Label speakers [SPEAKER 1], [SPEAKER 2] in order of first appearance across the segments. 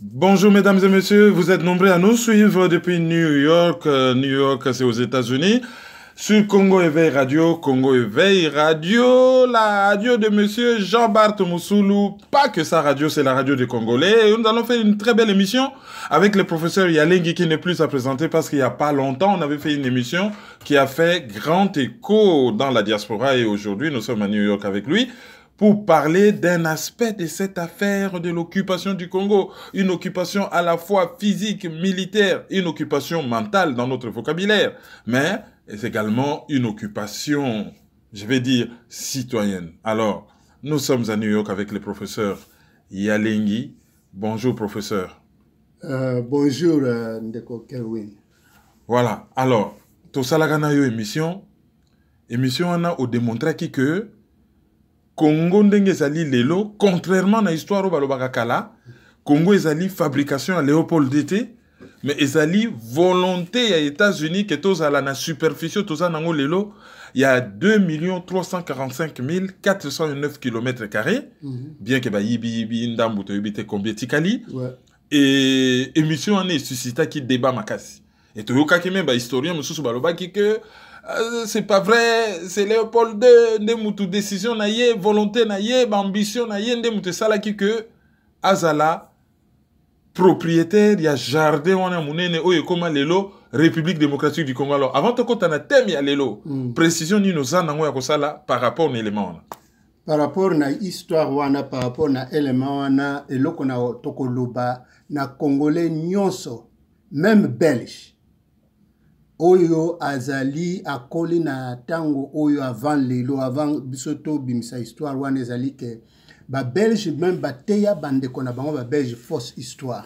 [SPEAKER 1] Bonjour mesdames et messieurs, vous êtes nombreux à nous suivre depuis New York. Euh, New York, c'est aux États-Unis. Sur Congo Éveil Radio, Congo Éveil Radio, la radio de monsieur Jean-Bart Moussoulou. Pas que sa radio, c'est la radio des Congolais. Et nous allons faire une très belle émission avec le professeur Yalingi qui n'est plus à présenter parce qu'il n'y a pas longtemps, on avait fait une émission qui a fait grand écho dans la diaspora et aujourd'hui, nous sommes à New York avec lui pour parler d'un aspect de cette affaire de l'occupation du Congo, une occupation à la fois physique, militaire, une occupation mentale dans notre vocabulaire, mais également une occupation, je vais dire, citoyenne. Alors, nous sommes à New York avec le professeur Yalengi. Bonjour professeur.
[SPEAKER 2] Euh, bonjour euh, Ndeko Kerwin.
[SPEAKER 1] Voilà, alors, la yo émission, émission on a démontré qui que congo ndenge ezali lelo contrairement na histoire oyo balobaka kala congo ezali fabrication ya léopold d te mais ezali volonté ya états-unis ke tozala na superficie toza nango lelo ya 2 345 409 km carré mm -hmm. bien ke bayibiyibi ndambu toyebi te combien etikali ouais. e émission wana esusitaki débat makasi e toyokaki me bahistorien mosusu balobaki ke Euh, c'est pas vrai c'est léopold de nde mutu décision na ye volonté na ye baambition na ye nde mutu esalaki ke azala propriétaire ya jardin wana monene oyo ekóma lelo république démocratique du congo alors avant tokɔta na teme ya lelo mm. précision nini oza nango ya kosala par rapport na élément wana
[SPEAKER 2] par rapport na histoire wana par rapport na élément wana eloko na tokoloba na congolais nyonso même belge oyo azali akoli na ntango oyo avant lelo avant biso tobimisa histoire wana ezali ke babelge meme bateya bandeko na bango babelge fausse histoire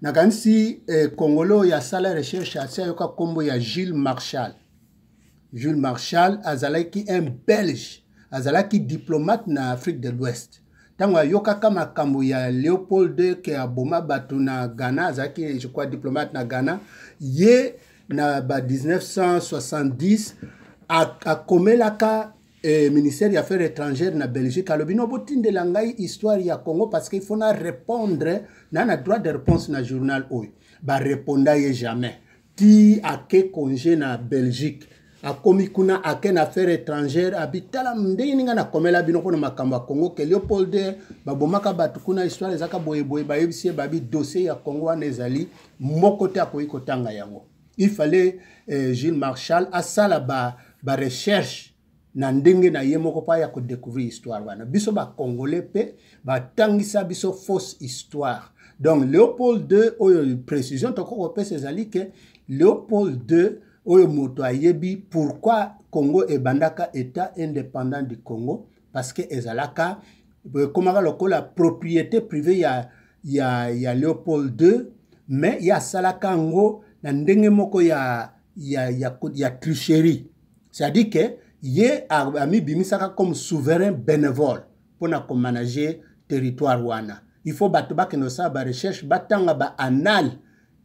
[SPEAKER 2] nakanisi eh, kongolo oyo asala recherche asi ayoka nkombo ya jules marshall jules marshall azalaki un belge azalaki diplomate na afrique de l'ouest ntango ayokaka makambo ya léopold ke aboma bato na ghana azalaki je crois diplomate na ghana ye na ba 1970 akomelaka eh, ministère ya affaires étrangères na belgique alobi no botindela ngai histoire ya congo parce que ifona répondre na na droit de réponse na journal oyo bareponda ye jamais ti ake congé na belgique akomi kuna ake na affaire étrangère abi tala ndenge ninga nakomela bino mpona makambo ya congo ke leopold babomaka bato kuna histoire ezaka boyeboye bayebisi ye babi dossier ya congo wana ezali moko te akoki kotanga yango il fallait eh, Gilles Marshall asala ba, ba recherche na ndenge na ye moko mpa ya kodécouvrir histoire wana biso bacongolais mpe batangisa biso fausse histoire donc léopold ii oyo précision tokoki kopesa ezali ke léopold ii oyo moto ayebi pourquoi congo ebandaka état indépendant du congo parce que ezalaka ekomaka euh, lokola propriété privée ya, ya, ya léopold ii mais ye asalaka yango na ndenge moko ya, ya, ya, ya tricherie c'est-à-dire que ye Bimisaka comme souverain bénévole mpona commander territoire wana il faut bato bakende kosala recherche batanga anal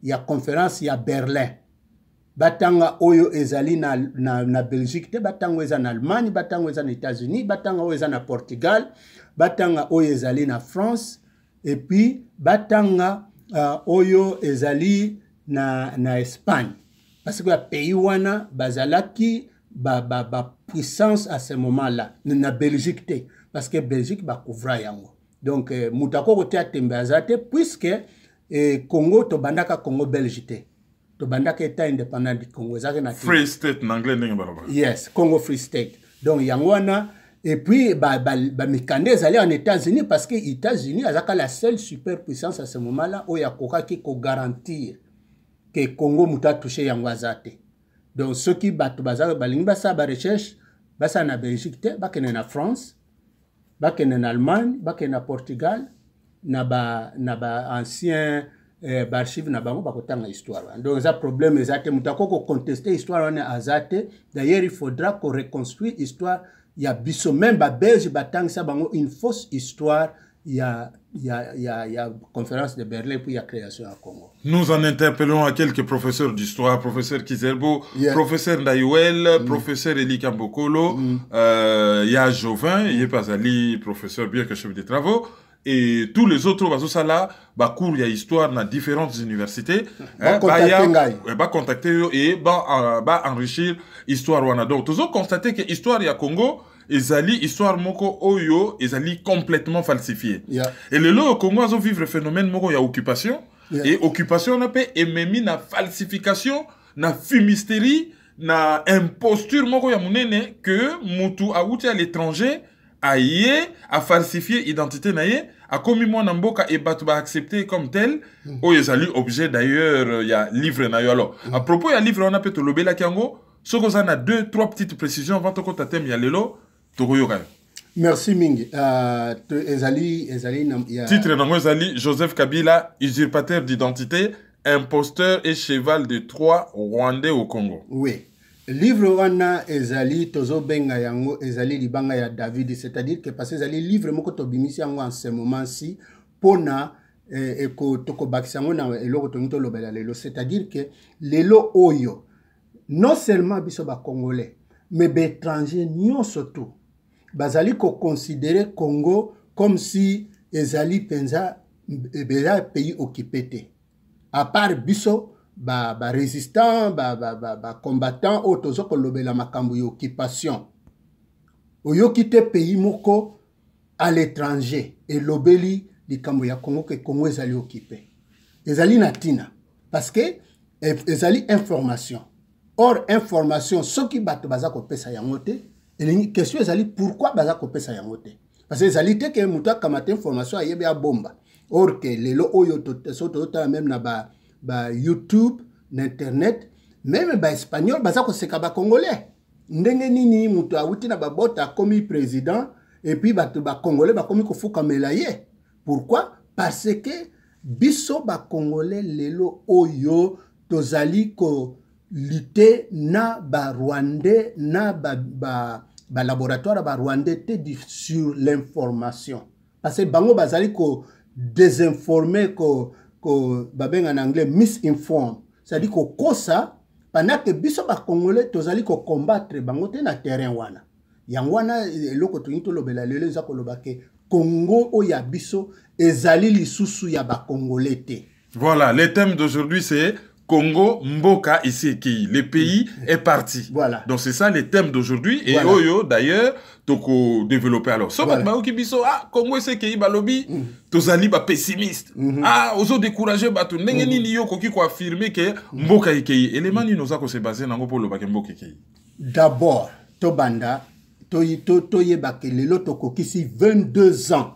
[SPEAKER 2] ya conférence ya berlin batanga oyo ezali na, na, na belgique te batanga oyo na allemagne batanga oyo eza na états-unis batanga ezali na portugal batanga oyo ezali na france et puis batanga uh, oyo ezali na, na espagne parce que bapays wana bazalaki bapuissance ba, ba à ce moment là na belgique te parce que belgique bacouvra yango donc eh, moto akoko te atembe aza te puiske eh, congo tobandaka congo belge te tobandaka état indépendant du congo ezaki na free state na anglais ndenge balobaka yes congo free state donc yango wana et puis bamikanda ezali en états-unis parce que états-unis azaka la seule superpuissance à ce moment là oyo akokaki kogarantir ke congo moto atouche yango aza te donc soki bato baza balingi basala barecherche basala na belgique te bakende na france bakende na allemagne bakende na portugal na baancien ba eh, baarchive na bango bakotanga histoire wana donc eza problème eza te moto akoki koconteste histoire wana aza te d'ailleurs il faudra koreconstruire histoire ya biso même babelge batangisa bango une fausse histoire il y a, il y a, il y a, conférence de Berlin, puis il y a création à Congo.
[SPEAKER 1] Nous en interpellons à quelques professeurs d'histoire, professeur Kizerbo, professeur Ndayouel, mm. professeur Eli Kambokolo, il y a Jovin, il y a professeur bien chef des travaux. Et tous les autres, bah, ça là, cours, il y a histoire dans différentes universités. Bah, contacter, eh, et bah, enrichir histoire Donc, toujours constater que l'histoire il y a Congo, ezali histoire moko oyo ezali complètement falsifié yeah. elelo Congo kongo vivre phénomène moko ya occupation yeah. Et occupation wana et ememi na falsification na fumisterie na imposture moko ya monene que mutu awuti à l'étranger aye falsifié identité na ye akomi mwana mboka e bato baaccepte comme tel mm. oyo ezali objet d'ailleurs euh, ya livre na yo alors mm. propos ya livre wana mpe tolobelaki yango soki oza na deux trois petites précisions avant tokota teme ya lelo tokoyoka yo
[SPEAKER 2] merci mingi uh, ezali ezali ya...
[SPEAKER 1] titre nango ezali joseph kabila usurpateur d'identité imposteur et cheval de trois rwandais au congo
[SPEAKER 2] oui livre wana ezali tozobenga yango ezali libanga ya david c'est-à-dire que parce ezali livre moko tobimisi yango en ce moment si mpona eh, tokobakisa yango na eloko tolingi tolobela lelo c'est-à-dire que lelo oyo non seulement biso bacongolais mais baétranger nyonso tout bazali koconsidere congo comme si ezali mpenza eza pays occupé te apart biso barésistant ba bacombattant ba, ba, ba oyo toza kolobela makambo ya occupation oyoki te pays moko à l'étranger elobeli likambo ya congo ke congo ezali occupé ezali na ntina parce que e, ezali information or information soki bato baza kopesa yango te elingi question ezali pourquoi baza kopesa yango te parce que ezali te ke moto akamata information ayebi abomba or ke lelo oyo so tozotala meme na ba, ba youtube na internet meme baespagnol baza koseka bacongolais ndenge nini moto awuti na babota akomi président epuis bato bacongolais bakomi kofukamela ye pourquoi parce ke biso bacongolais lelo oyo tozali ko lite na barwandais na balaboratoire ba, ba barwandais te di sur l'information parce que bango bazali kodesinforme ko, ko babenga na anglais misinforme cetadire kokosa pendant ke biso bacongolais tozali kocombattre bango te na terrain wana yango wana eloko tolingi tolobela lelo eza koloba ke congo oyo ya biso ezali lisusu ya bacongolais te
[SPEAKER 1] voilà le thème d'aujourd'hui c'est Congo, Mboka et Sekei. Le pays est parti. Voilà. Donc c'est ça les thèmes d'aujourd'hui. Et voilà. Oyo, d'ailleurs, toko développer alors. So voilà. bah, biso, ah, Congo et Sekei, balobi, mm. tozali ba pessimiste. Mm -hmm. Ah, ozo décourager bato. Nenge mm-hmm. nini yo koki ko affirmer que Mboka et Kei. Élément mm. ni noza ko se baser nango pour le baké Mboka et Kei.
[SPEAKER 2] D'abord, Tobanda, toyi to toye baké lelo tokokisi 22 ans.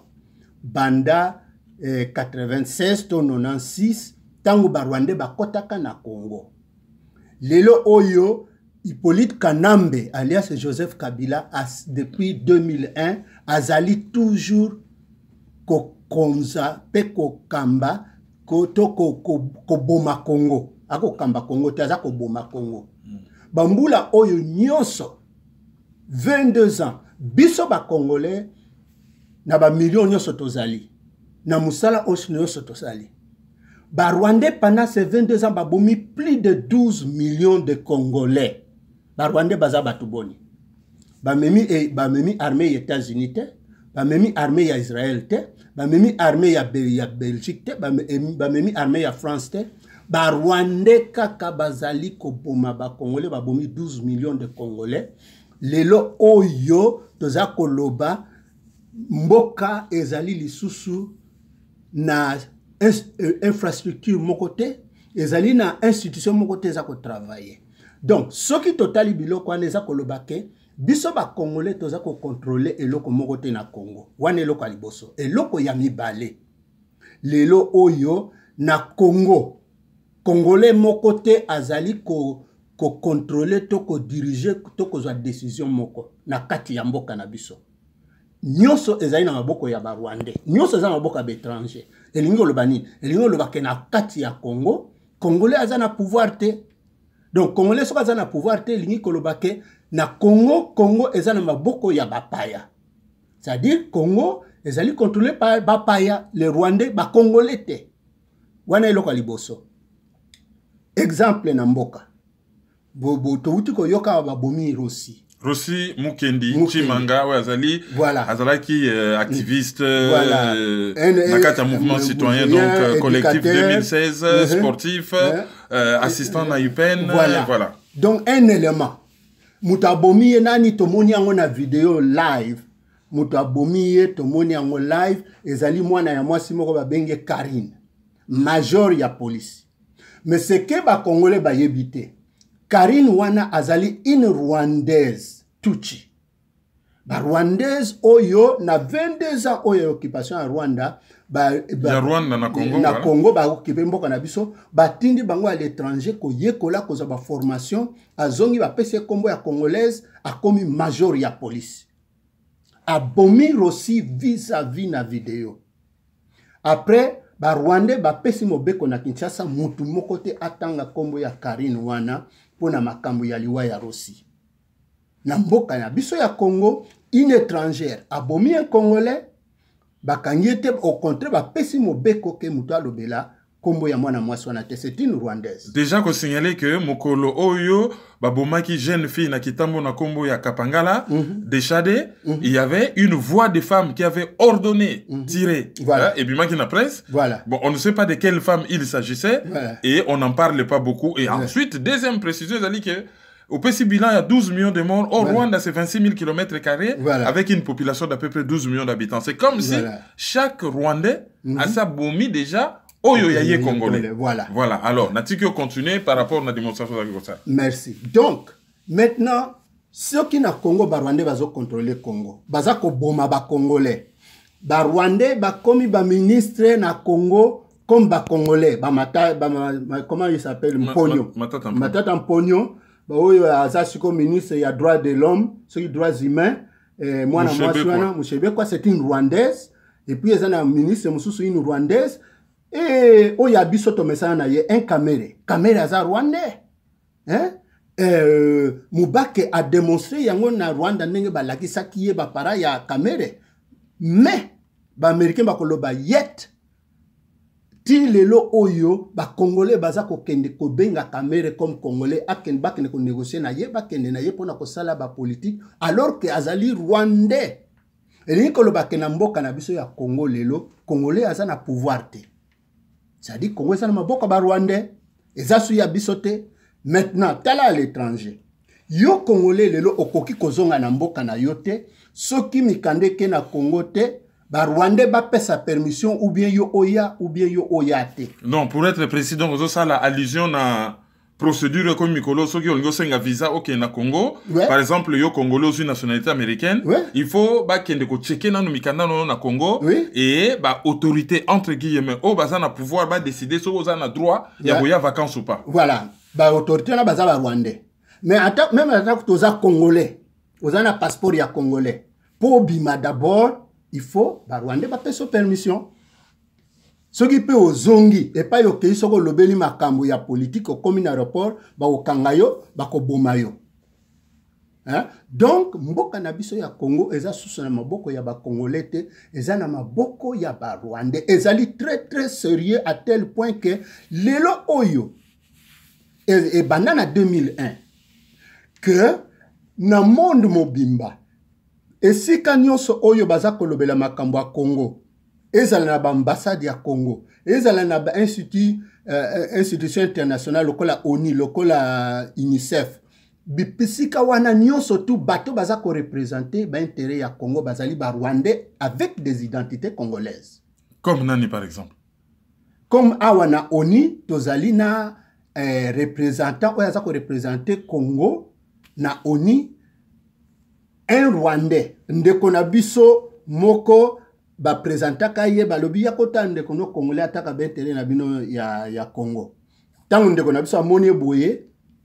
[SPEAKER 2] Banda eh, 96 to 96 ntango barwandais bakɔtaka na congo lelo oyo hippolyte kanambe alias joseph kabila as, depuis 2001 azali toujours kokonza mpe kokamba ko, to koboma ko, ko congo akokamba congo te aza koboma congo mm. bambula oyo nyonso 22 ans biso bacongolais na bamilio nyonso tozali na mosala oyo nyonso tozali barwandais pendant ces 22 ans babomi plus de 12 millions de congolais barwandais baza bato boni bamemi e, bamemi armée ya états-unis te bamemi armée ya israel te bamemi armée ya, ya belgique te bamemi armée ya france te barwandais kaka bazali koboma bakongolais babomi 12 millions de congolais lelo oyo toza koloba mboka ezali lisusu na Euh, infrastructure moko te ezali na institution moko te eza kotravaille donc soki totali biloko wana eza koloba ke biso bacongolais toza kokontrole eloko moko te na congo wana eloko ya liboso eloko ya mibale lelo oyo na congo congolais moko te azali kokontrole ko to kodirige to kozwa desizio moko na kati ya mboka na biso nyonso ezali na maboko ya barwandais nyonso eza na maboko ya baétranger elingi koloba nini elingi olobake na kati ya congo congolais aza na pouvoir te donc congolais soki aza na pouvoir te elingi koloba ke na congo congo eza na maboko ya bapaya c'est-à-dire congo ezali contrôle par bapaya le rwandais bacongolais te wana eloko ya liboso exemple na mboka towuti koyoka babomi rosi
[SPEAKER 1] rosi mukendi chimanga oyo azali voilà. azalaki euh, activiste euh, voilà. euh, en, na kati ya mouvement citoyen donc euh, collectif 2016 mm -hmm. sportif yeah. Uh-huh. euh, assistant na upen voilà. Euh, voilà
[SPEAKER 2] donc un élément moto abomi ye nani tomoni yango na video live moto abomi ye tomoni yango live ezali mwana ya mwasi moko babenge karine major ya polisi mais seke bakongole bayebi te karine wana azali une rwandaise tuchi barwandaise oyo na 22 ans oyo ya occupation ya rwanda ba, ba, ya rwanda na congo, na congo baokipe mboka na biso batindi bango ya l'étranger koyekola kozwa baformation azongi bapesi ye nkombo ya congolaise akomi major ya polise abomi rosi vis-à-vis -vis na video après barwandais bapesi mobeko na kinshasa motu moko te atanga nkombo ya karine wana mpo na makambo ya liwa ya rosi na mboka na biso ya congo une étrangère abomi un congolais bakangi ye te au contraire bapesi mobeko ke moto alobela kombo ya mwana mwasi wana c'est une rwandaise
[SPEAKER 1] deja kosignale ke mokolo oyo babomaki jeune fille na kitambo na kombo ya kapangala mm -hmm. il y avait une voix de femme qui avait ordonné mhm. tirer voilà. Hein, et puis na presse voilà. bon on ne sait pas de quelle femme il s'agissait voilà. et on n'en parle pas beaucoup et ensuite deuxième précision ezali au petit bilan a 12 millions de morts au Rwanda c'est 26 000 km carrés voilà. avec une population d'à peu près 12 millions d'habitants c'est comme si chaque Rwandais a mhm. sa bomi déjà Oyo oh, Yaye Congolais. Voilà. Voilà. Alors, que continuer par rapport à la démonstration de
[SPEAKER 2] Merci. Donc, maintenant, ceux qui na congo contrôler le congo congolais koboma ba barwandais ba ministre na congo comme bacongolais bamata bama, comment il s'appelle Mponyo
[SPEAKER 1] ma, ma, matata
[SPEAKER 2] mponio baoyo aza siko ministre ya droit de l'homme qui droits humains eh, moi je wana moshebe kwa c'est une rwandaise et puis eza un ministre mosusu une rwandaise e eh, oyo abiso tomesana na ye un kamere kamere aza rwandais hein? eh, mubake ademonstre yango na rwanda ndenge balakisaki ye bapara ya kamere me baaméricain bakoloba yet ti lelo oyo bakongole baza kokende kobenga kamere comme congolais akende bakende konegocie na ye bakende na ye mpona kosala bapolitike alors ke azali rwandais elingi koloba ke na mboka na biso ya congo lelo congolais aza na pouvoir te cest à Congo esalema boko barwandais eza su ya biso te maintenant tala à l'étranger yo congolais lelo okoki kozonga na mboka na yote. te soki mikanda ke na congo te barwandais sa permission ou bien yo oya ou bien yo oya te
[SPEAKER 1] non pour être précis donc la allusion na procédure comme mikolo qui olingi un visa au congo par exemple les congolais une nationalité américaine il faut que kocheke nanu mikanda nono au congo et que autorité entre guillemets oh, au décider na pouvoir badeside décider droit ouais. voyager vacances vacance ou pas voilà
[SPEAKER 2] l'autorité est baza Rwanda. mais même même atako toza congolais un passeport congolais pour Bima, d'abord il faut que aient bapesa permission soki mpe ozongi epai okei soki olobeli makambo ya politike okómi na aéroport bakokanga yo bakoboma yo hein? donc mboka na biso ya congo eza susu na maboko ya bacongolais te eza na maboko ya barwandais ezali très très sérieux à tel point ke lelo oyo e, ebanda e, na 2001 ke na monde mobimba esika nyonso oyo baza kolobela makambo ya congo ezala na baambassade ya congo ezala na bainstitut uh, institution internationale lokola oni lokola unicef bipisika wana nyonso tu bato baza korepresente baintere ya congo bazali barwandais avec des identités congolaises comme nani par exemple comme awa na oni tozali na eh, représentant oyo aza korepresente congo na oni un rwandais ndeko na biso moko baprésentaka ye balobi ya kota ndeko no congolais ataka baintere na bino ya, ya congo ntango ndeko na biso amoni eboye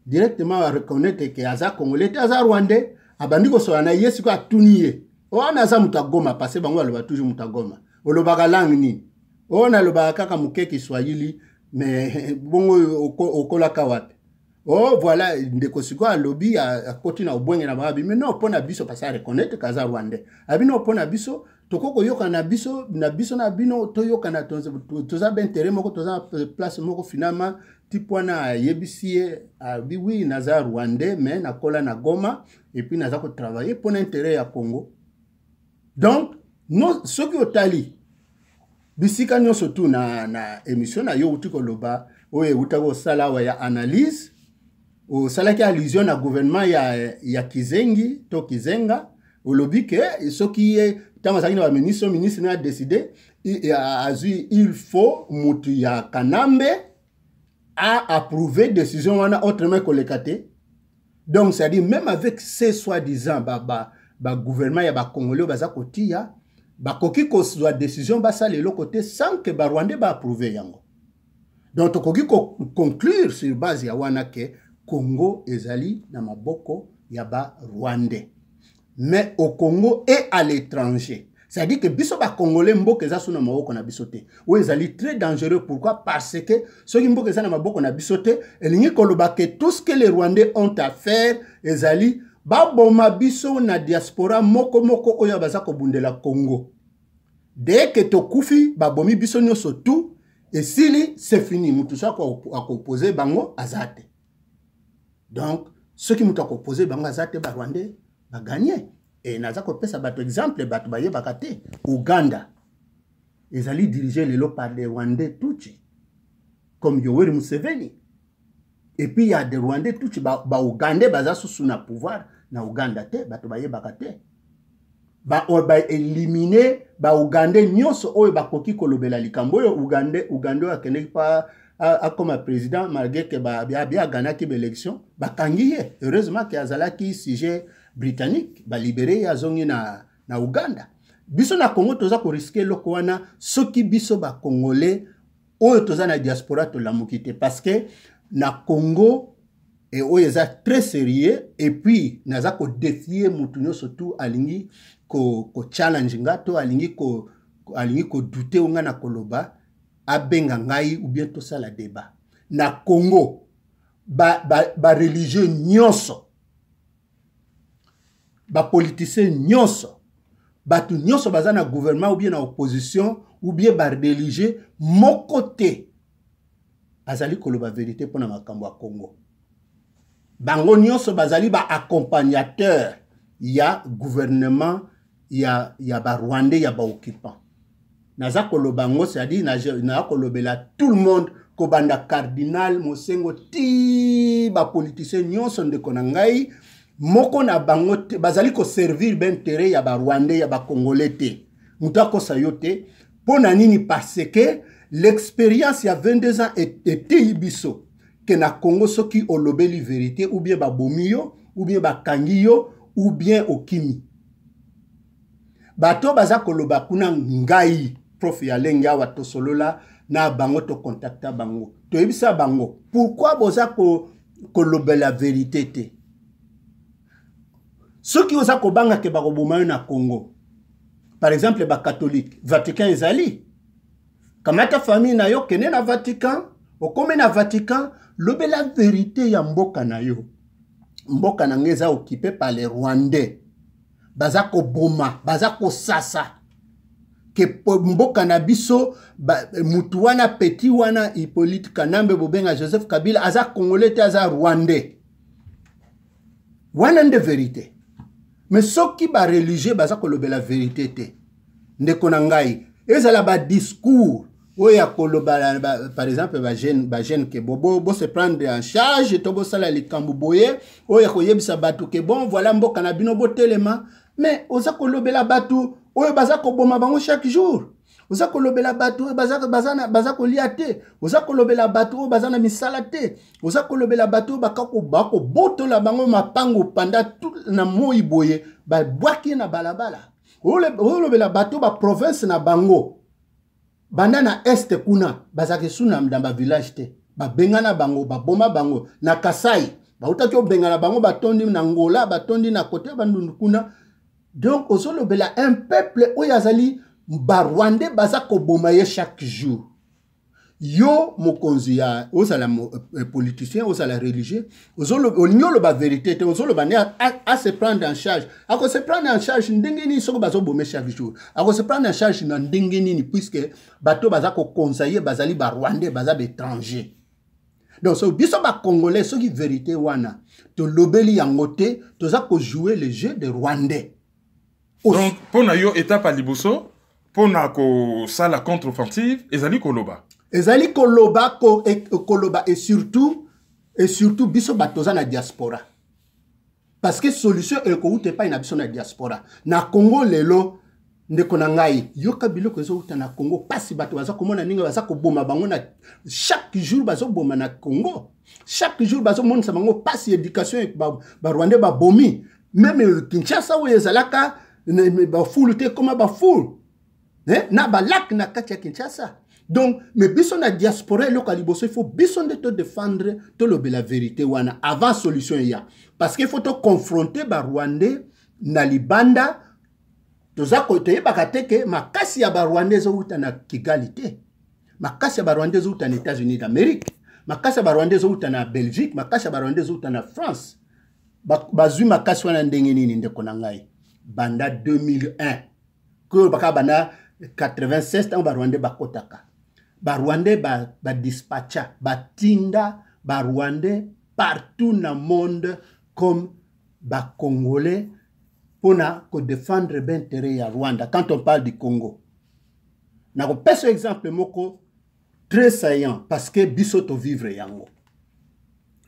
[SPEAKER 2] directement areconnaitre ke aza congolais te aza rwandais abandi kosola na ye sikoyo atuni ye owana aza moto agoma parce bango baloba toujours moto agoma olobaka langue nini oyo nalobaka kaka moke kiswahili me bongo okolaka wapi o oh, voilà ndeko sikoyo alobi akoti na obwenge na bango abimi no mpo na biso parce areconnaitre kaza rwandais abi no mpo na biso tokoki koyokana na biso na biso na bino toyokana toza baintere moko toza na place moko finalement tipe wana ayebisi ye abi wi naza rwandais mais nakola na goma epuis naza kotravaille mpo na intere ya congo donc no, soki otali bisika nyonso tu na, na émission na yo outi koloba oyo ewuta kosala awa ya analyse osalaki allusion na gouvernement ya, ya kizengi to kizenga olobi ke soki ye ntango azalaki na baministre ministre na adeside azwi il faut motu ya kanambe aaprouve décision wana autrement ekoleka te donc c'est-à-dire même avec ces soi-disant bagouvernement ba, ba ya bacongolais oyo baza kotia bakoki kozwa décision basala eloko te sans ke barwandais baaprouve yango donc tokoki koconclure sur base ya wana ke congo ezali na maboko ya barwandais me au congo e à l'étranger c'est-à-dire que biso bacongolais mboka eza so na maboko na biso te oyo ezali très dangereux pourquoi parce que soki mboka eza na maboko na biso te elingi koloba ke tout ce que les rwandais ont à faire ezali baboma biso na diaspora moko moko oyo baza kobundela congo dès ke tokufi babomi biso nyonso tu esili c'est fini motu so akopose bango aza te donc soki moto akopose bango aza te barwandais baganye e naza kopesa bato exemple bato bayebaka te uganda ezali dirige lelo par le rwandais tuchi comme yoweri museveni epuis ya de rwandais tuchi baugandais ba baza susu na pouvoir na uganda te bato bayebaka te baelimine oh, ba baugandais nyonso oyo bakoki kolobela likambo oyo ugandais oyo akendeki mpa akóma président malgré ke abi aganaki baélection bakangi ye heureusement ke azalaki sujet britannique balibere ye azongi na, na uganda biso na congo toza koriske eloko wana soki biso bacongolais oyo toza na diaspora tolamuki te parce que na congo e oyo eza très sérieux epuis naza kodefie motu nyonso tu alingi kochallenge ko nga to alingi kodute ko, ko nga na koloba abenga ngai ou bien tosala débat na congo bareligieux ba, ba nyonso bapoliticien nyonso bato nyonso baza na gouvernement ou bien na opposition ou bien bareligieux moko te azali koloba vérité mpo na makambo ya congo bango nyonso bazali baaccompagnateur ya gouvernement ya, ya barwandais ya baoccupant naza koloba ngo c'est-à-dire naza kolobela tout le monde kobanda cardinal mosengo ti bapoliticien nyonso ndeko na ngai moko na bango te bazali koservir baintere ya barwandais ya bacongolais te moto akosa yo te mpo na nini parce que l'expérience ya 22 ans eteyi biso ke na congo soki olobeli vérité ou bien babomi yo ou bien bakangi yo ou bien okimi bato baza koloba kuna ngai prof ya lenge awa tosolola na bango tokontakta bango toyebisa bango pourkui boza kolobela ko verité te soki oza kobanga ke bakoboma yo na congo par exemple bakatholike vatican ezali kamata famille na yo kende na vatican okómi na vatican lobela verité ya mboka na yo mboka na ngai eza okipe par le rwandais baza koboma baza kosasa ke mboka na biso mutu wana peti wana hippolyte kanambe bobenga joseph kabila aza congolais te aza rwandais wana nde verité me soki bareligie baza kolobela verité te ndeko na ngai ezala badiscours oyo ya koloba par exemple bajeune bajeune ke bo bose prendre en charge to bosala likambo boye oyo ya koyebisa bato ke bon voilà mboka na bino botelema me oza kolobela bato oyo baza koboma bango chaque jour oza kolobela bato oyo baza kolia te oza kolobela bato oyo baza na misala te oza kolobela bato oyo bakobotola bango mapango panda na moi boye babwaki na balabala oyolobela bato baprovince na bango banda na este kuna bazalaki suna na bavillage te babengana bango baboma bango na kasai bautaki obengana bango batondi na ngola batondi na kote bandundu kuna donc ozolobela un peuple oyo azali barwandais baza koboma ye chaque jour yo mokonzi ya ozala eh, eh, politicien ozala religieux olingi oloba vérité te ozoloba nde ase prendre en charge akose prendre en charge ndenge nini soki bazobome chaque jour akose prendre en charge na ndenge nini puiske bato baza kokonseille bazali barwandais baza baétranger donc so biso bacongolais soki vérité wana tolobeli yango te toza kojoue le jeu de rwandais donc mpo na yo étape ya liboso mpo
[SPEAKER 1] na kosala contre offensive ezali koloba ezali
[SPEAKER 2] koloba ko, e, koloba et surtout et surtout biso bato oza na diaspora parce que solution ekowuta epai na biso na diaspora na congo lelo ndeko na ngai yoka biloko ezowuta na congo mpasi bato baza komona ndenge baza koboma bango na chaque jour bazoboma na congo chaque jour bazomonisa bango mpasi éducation barwandais babomi meme kinshasa oyo ezalaka bafulu te koma bafulu eh? na balake na kati ya kinshasa donc me biso na diaspora eloko ya liboso ifo biso nde todefendre tolobela verité wana avant solution eya parce que ifo toconfronte barwandais na libanda toza toyebaka te ke makasi ya barwandais ezowuta na kigali te makasi ya barwandais ezowuta na états-unis d'amérique makasi ya barwandais ezowuta na belgique makasi ya barwandais ezowuta na france bazwi makasi wana ndenge nini ndeko na ngai banda 2001 koyo baka banda 96 ntango barwandais bakɔtaka barwandais badispacha ba batinda barwandais partout na monde comme bacongolais mpona kodefendre baintere ya rwanda quand on parle du congo nakopesa exemple moko très saillant parce que biso tovivre yango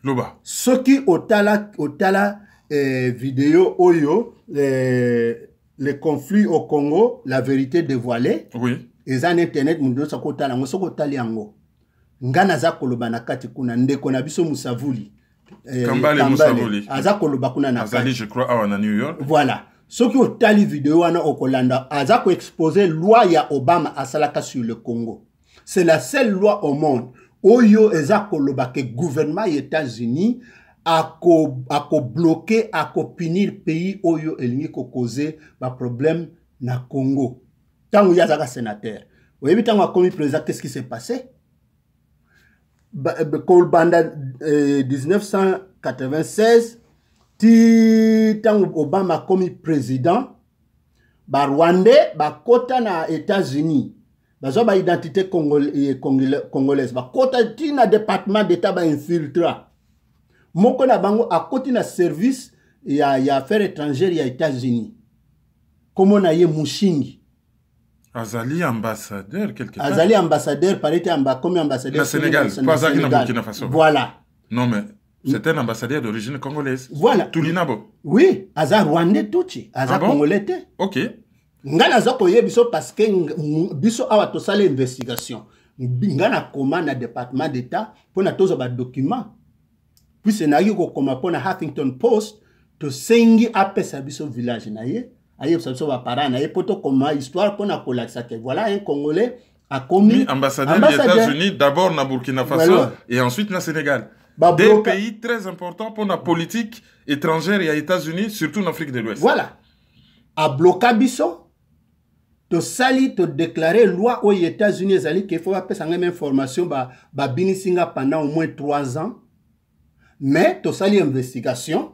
[SPEAKER 2] loba soki otala, otala eh, vidéo Oyo, eh, le conflit au Congo, la vérité dévoilée. Oui. eza na internet moto nyonso akotala yango soki otali yango nga naza koloba na kati kuna ndeko na biso musavuli eh, kambale, kambale. aza koloba kuna na York. voilà soki otali video wana okolanda aza exposer loi ya obama asalaka sur le congo c'est la seule loi au monde oyo eza koloba ke gouvernement états-unis akobloke akopunir pays oyo elingi kokoze baproblème na congo ntango ye azalaka sénateur oyebi ntango akomi président qu'est ce qui s'est passé kobanda eh, 1996 eh, ti ntango obama akomi président barwandais bakota na états-unis bazwa baidentité eh, congolaise bakota ti na département d'état bainfiltra moko na a akoti na service ya, ya affaires étrangères ya états-unis a ye Mouching?
[SPEAKER 1] azali ambassadeur quelque part azali
[SPEAKER 2] ambassadeur par été amba comme ambassadeur du Sénégal pas na Burkina Faso
[SPEAKER 1] voilà non mais c'est un ambassadeur d'origine congolaise voilà Toulinabo oui
[SPEAKER 2] Azali rwandais touti, aza ah bon? congolais Ok. OK ngai naza biso parce que biso awa sale investigation ngai koma na département d'état pour na des documents puis, c'est puise nayaki kokoma la huffington post tosengi apesa biso village na ye ayebisa biso bapara na ye mpo tokoma histoire mpona kolakisa ke voilà un congolais commis... oui,
[SPEAKER 1] ambassadeur, des états-unis d'abord na burkina faso et ensuite na sénégal des pays très importants pour la politique étrangère des états-unis surtout
[SPEAKER 2] en afrique de l'ouest voilà A de biso to déclarer loi aux états-unis ezali qu'il faut fait, ngai ma information babinisi ba binisinga pendant au moins trois ans mais tosali investigation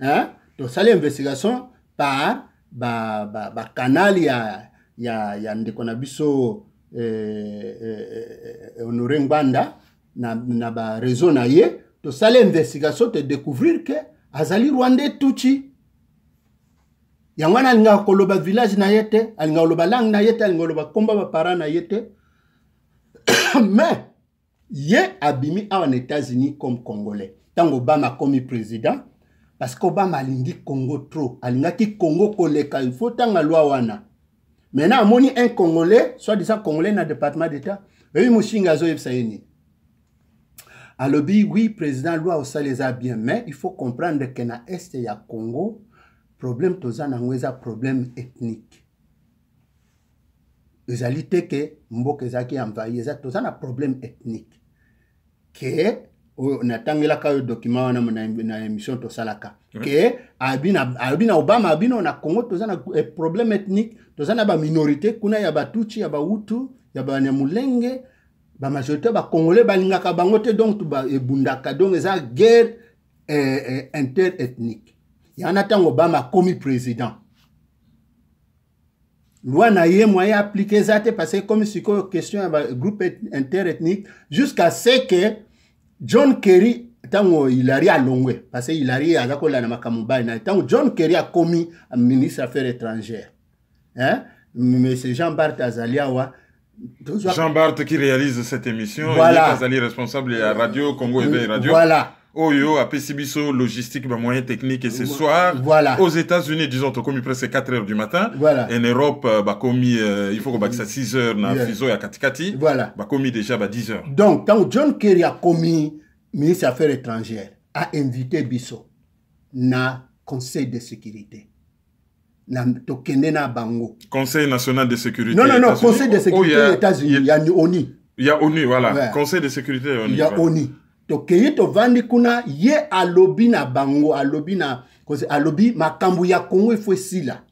[SPEAKER 2] hein? tosali investigation par bakanali ba, ba ya, ya, ya ndeko na biso eh, eh, eh honore ngbanda na, na bareseau na ye tosali investigation todécouvrir ke azali rwanda tuchi yango wana alingaka koloba village na ye te alinga koloba langue na ye te alinga koloba komba baparent na ye te mais ye abimi awa na états-unis comme congolais ntango obama akomi président parce que obama alingi congo trop alingaki congo koleka ilfaut ntanga lwa wana maintenant amoni un congolais soit disant congolais na département d'état oyebi moshinga azoyebisa ye nini alobi oui président loi osala eza bien mais il faut comprendre ke na este ya congo problème toza nango eza problème ethnique ezali te ke mboka ezalaki envahi eza toza na problème ethnique ke oyo natangelaka oyo document wana na émission tosalaka ke abi na obama abi no na congo toza na e problème ethnique toza na baminorité kuna ya batuchi ya bawutu ya banyamulenge bamajorité bacongolais balingaka bango te donc ebundaka donc eza guerre eh, eh, interethnique yana ntango obama akomi président loi na pas été appliquée, appliqué parce que comme une question groupe groupe interethnique jusqu'à ce que john kerry ntango à alongwe parce que parce qu'il kolala na à bali tant que john kerry a un ministre affaires étrangères. hein? monsieur jean bart azali
[SPEAKER 1] Jean Bart qui réalise cette émission, voilà. il est responsable de la radio Congo et de Radio. Voilà. oyo apesi biso logistique bamoyen technique et ce soir voilà. aux états-unis disons tokomi presque 4 heures du matin voilà. en europe euh, bakomi euh, il faut kobakisa 6 heures na yeah. fizo ya katikati voilà. bakomi déjà ba 10 heures
[SPEAKER 2] donc ntango john kerry akomi ministre affaires étrangères ainvite biso na conseil de sécurité na tokende na bango
[SPEAKER 1] conseil national de sécurité non, non, non conseil de oh, sécurité oh, yeah.
[SPEAKER 2] états-unis ya yeah. oni
[SPEAKER 1] ya oni voilà ouais.
[SPEAKER 2] conseil de sécurité ya oni, ya voilà. oni. tokei tovandi kuna ye alobi na bango alobi na alobi makambo ya kongo ifo esila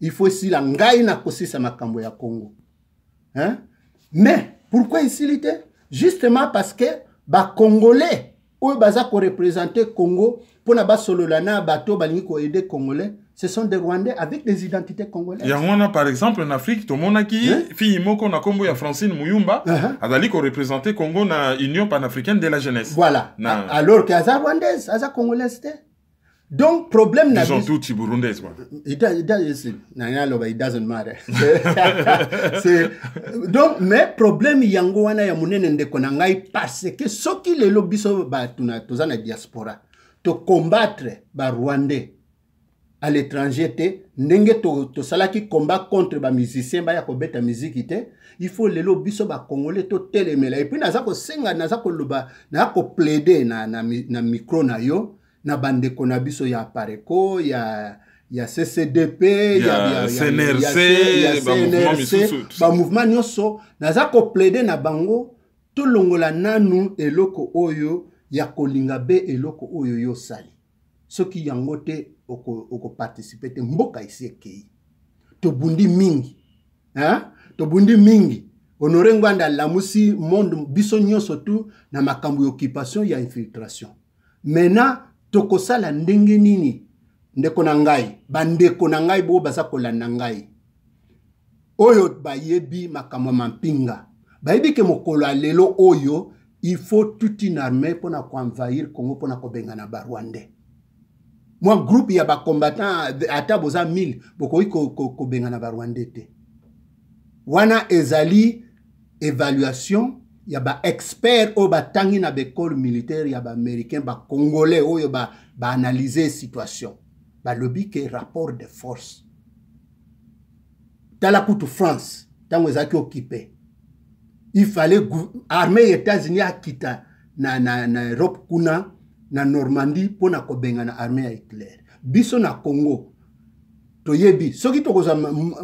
[SPEAKER 2] ifo esila ngai nakosisa makambo ya kongo hein? mais pourquoi esili te justement parce que bacongolais oyo baza korepresente congo mpona basolola na bato balingi koede congolais ce sont des Rwandais avec des identités congolaises. Il y
[SPEAKER 1] a, par exemple, en Afrique, tout a qui fille Moko na Kombo ya Francine Muyumba, uh -huh. qui représenté Congo na Union panafricaine de la
[SPEAKER 2] jeunesse. Voilà. Na... Alors que Aza Rwandaise, Aza Congolaise, donc, problème na Disons Ils sont quoi. It, it, it doesn't matter. donc, mais problème yango wana ya munene ndeko na ngai parce que soki lelo biso dans tuna tozana diaspora te combattre les Rwandais à l'étranger te ndenge tosalaki to combat contre bamusicien baya kobeta miziki te il faut lelo biso bacongolais totelemela epui naza kosenga naza koloba naza koplaide na, na, na micro na yo na bandeko na biso ya pareco ya ya ccdp ya cnrc bamouvement nyonso naza koplaide na bango tolongola nanu eloko oyo ya kolinga be eloko oyo yosali soki yango te okoparticipe oko te mboka esi ekei tobundi mingi hein? tobundi mingi honore ngwanda alamusi monde biso nyonso tu na makambo ya occupation ya infiltration maintenant tokosala ndenge nini ndeko na ngai bandeko na ngai boyo baza kolanda ngai oyo bayebi makambo ya mampinga bayebi ke mokolo ya lelo oyo il faut toute une armée mpona koenvahir congo mpona kobengana barwandais mwa groupe ya bacombatant ata boza 1000 bokoki kobengana barwandais te wana ezali évaluation ya baexpert oyo oh, batangi na baekole militaire ya baaméricain bacongolais oyo baanalyse ba oh, situation balobi ke rapport de force tala kutu france ntango ezalaki okipe ifale armée ya états-unis akita na, na, na europe kuna na normandie mpo na kobengana arme ya hitler biso na congo toyebi soki tokozwa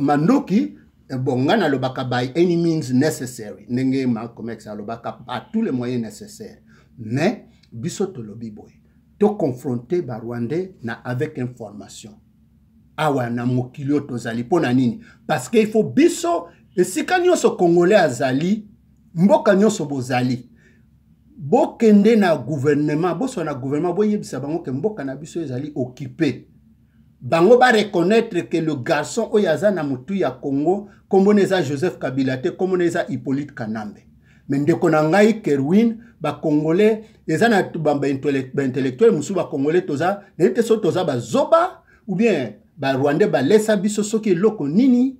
[SPEAKER 2] mandoki eh bon nga nalobaka by any means necessary ndenge malcomex alobaka par tous les moyens nécessaires mais biso tolobi boye toconfronte barwandais na avec information awa na mokili oyo tozali mpo na nini parce que il faut biso esika nyonso congolais azali mboka nyonso bozali bokende na guvernema boswa na guvernema boyebisa bango ke mboka na biso ezali okipe bango bareconnaitre ke le garçon oyo aza na motu ya congo kombona eza joseph kabila te kombona eza hippolyte kanambe me ndeko na ngai kerwin bacongolais eza na baintellectuele mosusu bacongolais toza nayebi te soki toza bazoba ou bien barwandais balesa biso soki eloko nini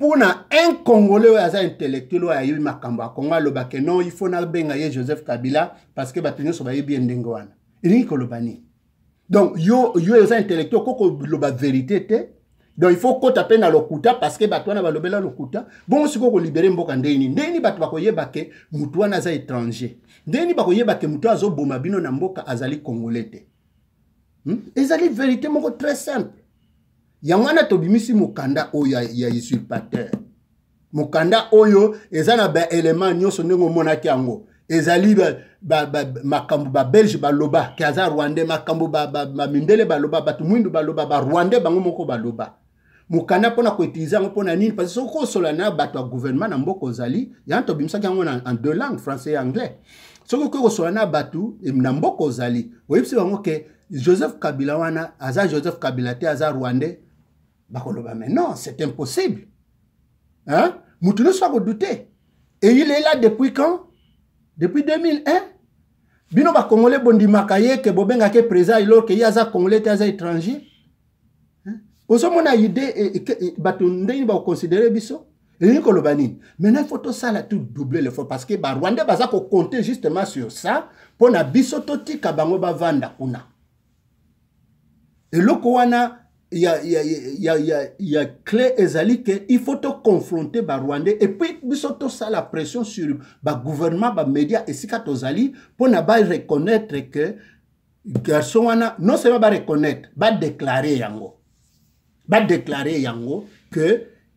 [SPEAKER 2] mpo na un congolais oyo aza intellectuel oyo ayebi makambo akongo alobake non ifo nabenga ye joseph kabila parceke bato nyonso bayebi ye ndenge wana elingi koloba nini donc yo yo eza intellectuel okokoloba verité te donc il faut kota mpe na lokuta parceke bato wana balobela lokuta bongo sikoyo kolibere mboka ndeni ndeni bato bakoyeba ke motu wana aza étranger ndeni bakoyeba ke motu azoboma bino na mboka azali congolais te hmm? ezali verité moko très simple yango wana tobimisi mokanda oyo ya usurpateur mokanda oyo eza na baelema nyonso ndenge omonaki yango ezali ba, ba, ba, makambo babelge baloba ke aza rwandais makambo bamindele ba, ba, baloba bato mwindu baloba barwandais bango moko baloba mokanda mpona koutilize yango mpona nini parce soki osola na bato ya gouvernement na mboka ozali yango tobimisaki yango en deux langues français et anglais soki okoki kosola na bato na mboka ozali oyebisi bango ke joseph kabila wana aza joseph kabila te aza rwandais bakoloba mais non c'est impossible hein mutu nyonso akodute et il est là depuis quand depuis 2001 bino bakongole bondimaka ye ke bobengaki président ilor ke ye aza congolais te aza étranger ozomona ide e, e, e, bato ndenge bakoconsidere biso elingi koloba nini maintenant il faut tosala tout doubler l'effort parce que barwandais baza kocompte justement sur ça mpo na biso totika bango bavanda kuna eloko wana ya, ya, ya, ya, ya clé ezali ke il faut toconfronte barwandais epuis biso tosala pression sur bagouvernement bamédia esika tozali mpona bareconnaitre ke garçon wana non seulement bareconnaitre badeklare yango badeklare yango ke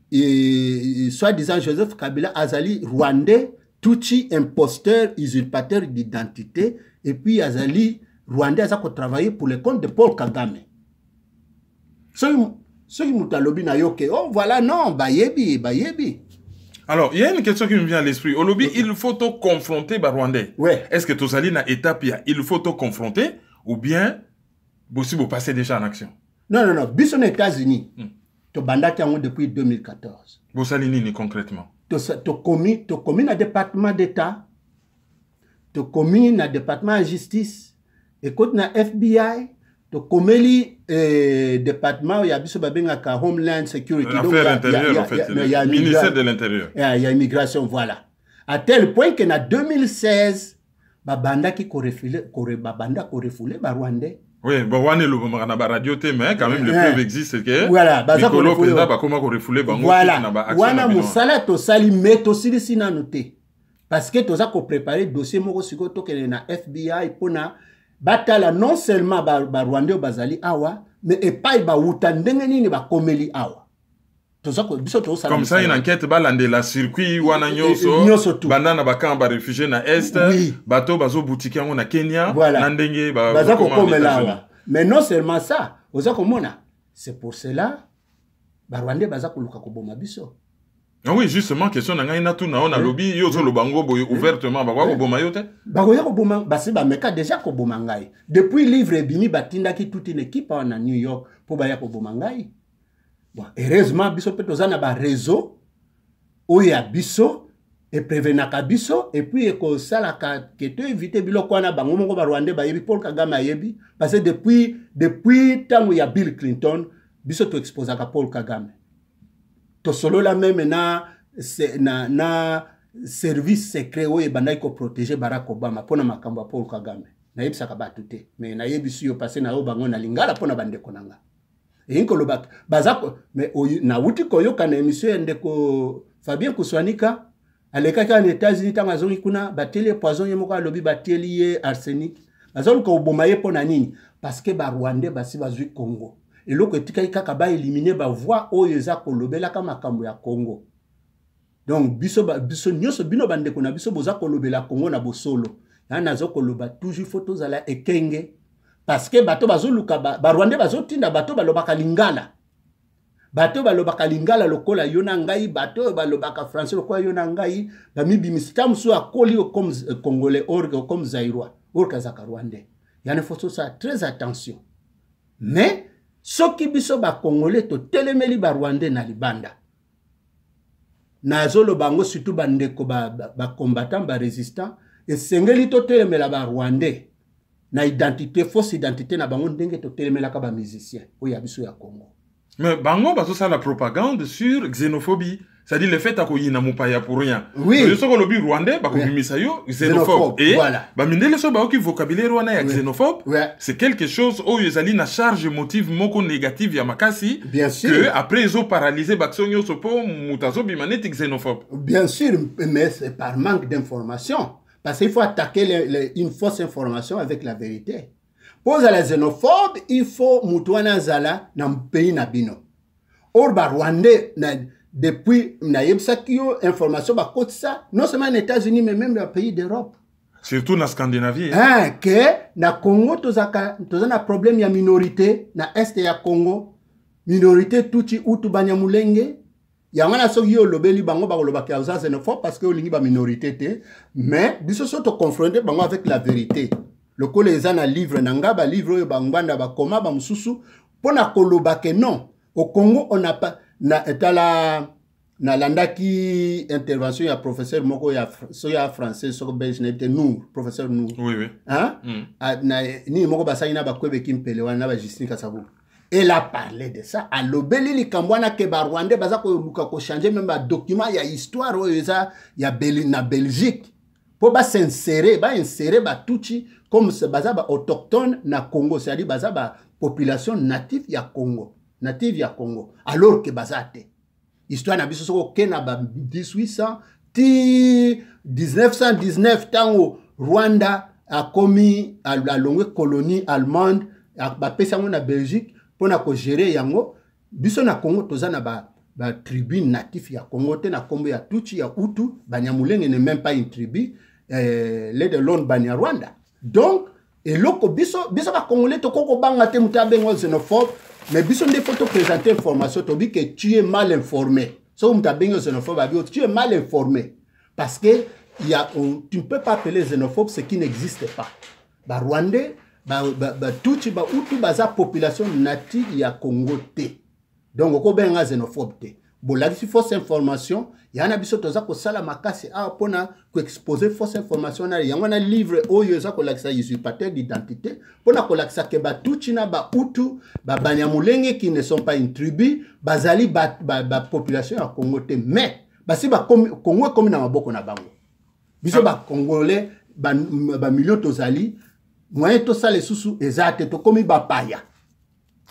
[SPEAKER 2] e, eh, eh, soi-disant joseph kabila azali rwandais tuti imposteur usurpateur d'identité epuis azali rwandais aza kotravailler pour le compte de paul kagame soki qui moto dit na yo oh voilà non bayebi bayebi
[SPEAKER 1] alors il y a une question qui me vient à l'esprit Au lobby, il faut te confronter barwandais ouais. est ce que tu na étape il faut te confronter ou bien vous passez déjà en action
[SPEAKER 2] non non non es aux états-unis hmm. tobandaki depuis 2014 bosali ni concrètement tokomi commis dans le département d'état Tu dans le département de justice dans na fbi tokomeli eh, département oyo ya biso babengaka homeland security ya eh, immigration voilà à tel point ke na 2016 babandaki babanda korefule barwandais
[SPEAKER 1] oui bawani elobamaka na baradio te mais quand même le eh, eh. preuve existe ke voilà, likolo mpenza bakóma korefule bango voilà. na ba wana mosala
[SPEAKER 2] tosali me tosilisi nanu te parce que toza koprépare dossier moko sikoyo tokende na fbi mpona batala non seulement barwandais oyo bazali awa mais epai bawuta ndenge nini bakomeli awa biso tozosalacomsa une enquête
[SPEAKER 1] balandela circuit e, wana e, nyonso e, banda na bakamp barefugie na este oui. bato bazobutike yango na kenya voilà. na ndenge baza kokomela awa
[SPEAKER 2] mais non seulement ça oza komona c'est pour cela barwandais baza koluka koboma biso
[SPEAKER 1] ah oui justement question na ngai natuna o nalobi eh. yo ozoloba ngo boye eh. ouvertement bakoya eh. koboma yo te
[SPEAKER 2] bakoya koboma basi bameka deja koboma ngai depuis livre ebimi batindaki toute une équipe awa na new york mpo baya koboma ngai heureusement biso mpe toza na bareseau oyo ya biso eprevenaka biso epuis ekosalaka ke toevite biloko wana bango moko barwandais bayebi paul kagame ayebi parce que depuis, depuis ntango ya bill clinton biso toexposaka paul kagame tosolola meme na, se, na, na service secret oyo ebandaki koprotege barack obama mpona makambo ya paul kagame nayebisaka bato te me nayebisi yo pase nayo bango nalingala mpona bandeko na nga eyini koloba baza me nauti koyoka na émission ya ndeko fabien kuswanika alekaki na états-unis ntango azongi kuna bateli ye poison ye moko alobi bateli ye arsenic bazoluka koboma ye mpo na nini parceke barwandais basi bazwi congo eloko etikali kaka baelimine bavoi oyo eza kolobelaka makambo ya kongo donc biso, biso nyonso bino bandeko na biso boza kolobela kongo na bosolo ya naza koloba toujours fo tozala ekenge parceke bato bazoluka barwande ba bazotinda bato balobaka lingala bato balobaka lingala lokola yo na ngai bato oyo balobaka francais lokola yo na ngai bamibimisi ta mosusu akoli euh, congolais orge comme zairoi orke azaka rwandais yani fo tosala très attention mais soki biso bakongole totelemeli barwande na libanda nazoloba yango surtout bandeko bacombatant ba, ba barésistant esengeli totelemela barwandais na identité fausse identité na bango ndenge totelemelaka bamusicien oyo ya biso ya congo mais bango bazosala propagande sur xénophobie c'est-à-dire le
[SPEAKER 1] fait de problème pour rien oui. oyo que le rwandais bah, c'est yo xénophobe Et voilà. bamindele so le bah, vocabulaire rwandais ya xénophobe c'est quelque chose où y a une charge motive moko négative ya makasi bien sûr que après ils ont paralysé mpo bah, moto azobima neti
[SPEAKER 2] xénophobe bien sûr mais c'est par manque d'information parce qu'il faut attaquer les, une fausse information avec la vérité pour les xénophobe il faut se zala dans na pays na Or depuis nayebisaki yo information bakotisa non seulement na états-unis mais même na pays d'europe surtout na
[SPEAKER 1] scandinavie hein,
[SPEAKER 2] ke na congo tozaka toza na problème ya minorité na este ya congo minorité tuti utu banyamulenge yango wana soki yo olobeli bango bakolobaka oza xénophobe parce que olingi baminorité te mais biso so toconfronte bango avec la vérité lokola eza na livre na nga balivre oyo bangwanda bakoma bamosusu mpo na kolobake non au congo on n'a pas na etala nalandaki intervention ya professeur moko ya so ya français soko belge nayebi te nour professeur nour oui, oui. mm. nini moko basali na bakwebeki mpele wana na bajustin kasabu elle a parlé de ça alobeli likambo wana ke barwandais baza koluka kochange meme badocument ya histoire oyo eza ya beli, na belgique mpo basinsere bainsere batuchi comme baza baautochtone na congo cetadire baza bapopulation native ya congo native ya congo alors ke baza te histoire na biso soki okenda ba 1800 ti 1919 ntango rwanda akomi alongwe colonie allemande bapesi yango na belgique mpona kogere yango biso na congo toza na ba batribu natif ya congo te na nkombo ya tuchi ya utu banyamulenge ne même pas une tribu eh, ledelone banyarwanda donc eloko biso biso bakongole tokoki kobanga te moto abengo xénophobe mais biso nde foto présente information tobi ke tu es mal informé soki moto abengi xénophobe abi tu es mal informé parce que y a, on, tu ne peux pas appeler xénophobe ce qui n'existe pas barwandais batuti bautu baza population native ya congo te donc okobenga xénophobe te bolakisi fausse information ya na biso toza kosala makasi awa mpona koexpose fausse information na yango na livre oyo eza kolakisa usurpateur d'identité mpona kolakisa ke batuchi na bautu babanyamulenge qui ne sont pas une tribu bazali bapopulation ba, ba, ya congo te mais basi congo ekómi na maboko na bango biso bacongolais bamilio ba, ba tozali moyen tosala lisusu eza te tokómi bapaya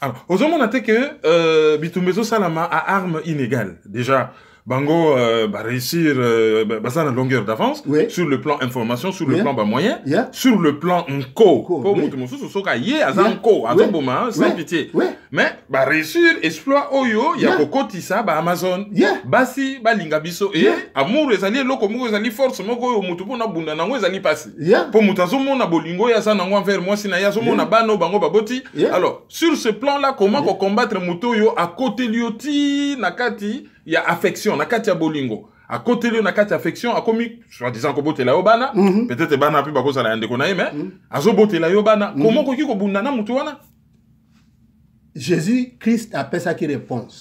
[SPEAKER 1] Alors, a dit que euh, bitumbezo salama a armes inégales. Déjà, Bango va euh, bah, réussir euh, bah, bah, ça la longueur d'avance sur le plan information, sur le plan bah, moyen, sur le plan nko. Pour Mutumosu, Soka yé, Azanko, Azanboma, hein, sans pitié. Mais bah réussir exploit Oyo, Yakoko ça bah Amazon, Basi, bah Lingabiso, et amour les alliés, lokomo les alliés, force, moko, Mutupo, na bunda, nango les alliés passés. Pour mon na bolingo, yasa, nango envers moi, sina mon na bano, bango, baboti. Alors, sur ce plan-là, comment qu'on combattre yo à côté Lioti, Nakati, ya affection na kati ya bolingo akoteli yo na kati ya affection akomi soi-disant kobotela yo bana mm -hmm. peut-être bana mpe bakozala ya ndeko na ye me mm -hmm. azobotela
[SPEAKER 2] yo bana mhm. mm -hmm. koma okoki
[SPEAKER 1] kobunda na motu wana
[SPEAKER 2] jésus christ apesaki réponse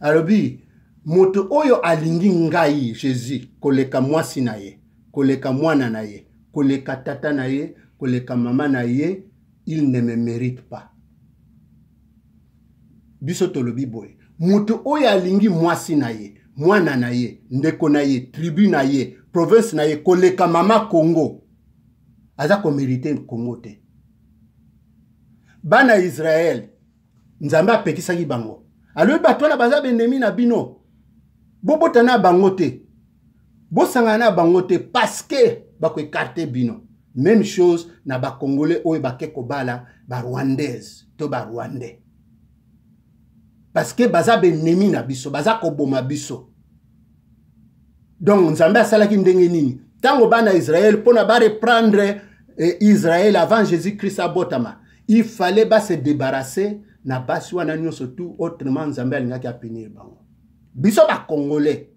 [SPEAKER 2] alobi moto oyo alingi ngai jésus koleka mwasi na ye koleka mwana na ye koleka tata na ye koleka mama na ye il ne me mérite pas biso tolobi boye moto oyo alingi mwasi na ye mwana na ye ndeko na ye tribu na ye province na ye koleka mama kongo aza komerite kongo te bana ya israel nzambe apekisaki bango alobi bato wana baza bendemi na bino bobotana na bango te bosangana na bango te parceke bakoekarte bino même chose na bakongole oyo bake kobala barwandaise to barwandais parceke baza benemi na biso baza koboma biso donc nzambe asalaki ndenge nini ntango bana ya israele mpona bareprendre eh, israele avant jésus christ abotama il fallait base débarrasser na basi wana nyonso tu autrement nzambe alingaki apunir bango biso bacongolais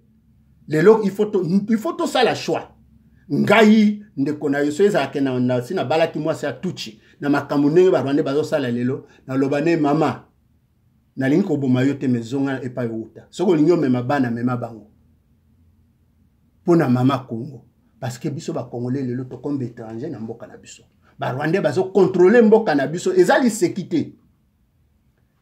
[SPEAKER 2] lelo il faut tosala choix ngai ndeko na yo so ezalaka nasi nabalaki mwasi ya tuchi na makambo ndenge barwande bazosala lelo naloba ne mama nalingi koboma yo te mezonga epai outa soki olingi omema bana mema bango mpo na mama congo parceke biso bakongole lelo tokomba étranger na mboka na biso barwandais bazokontrole mboka na biso eza liseki te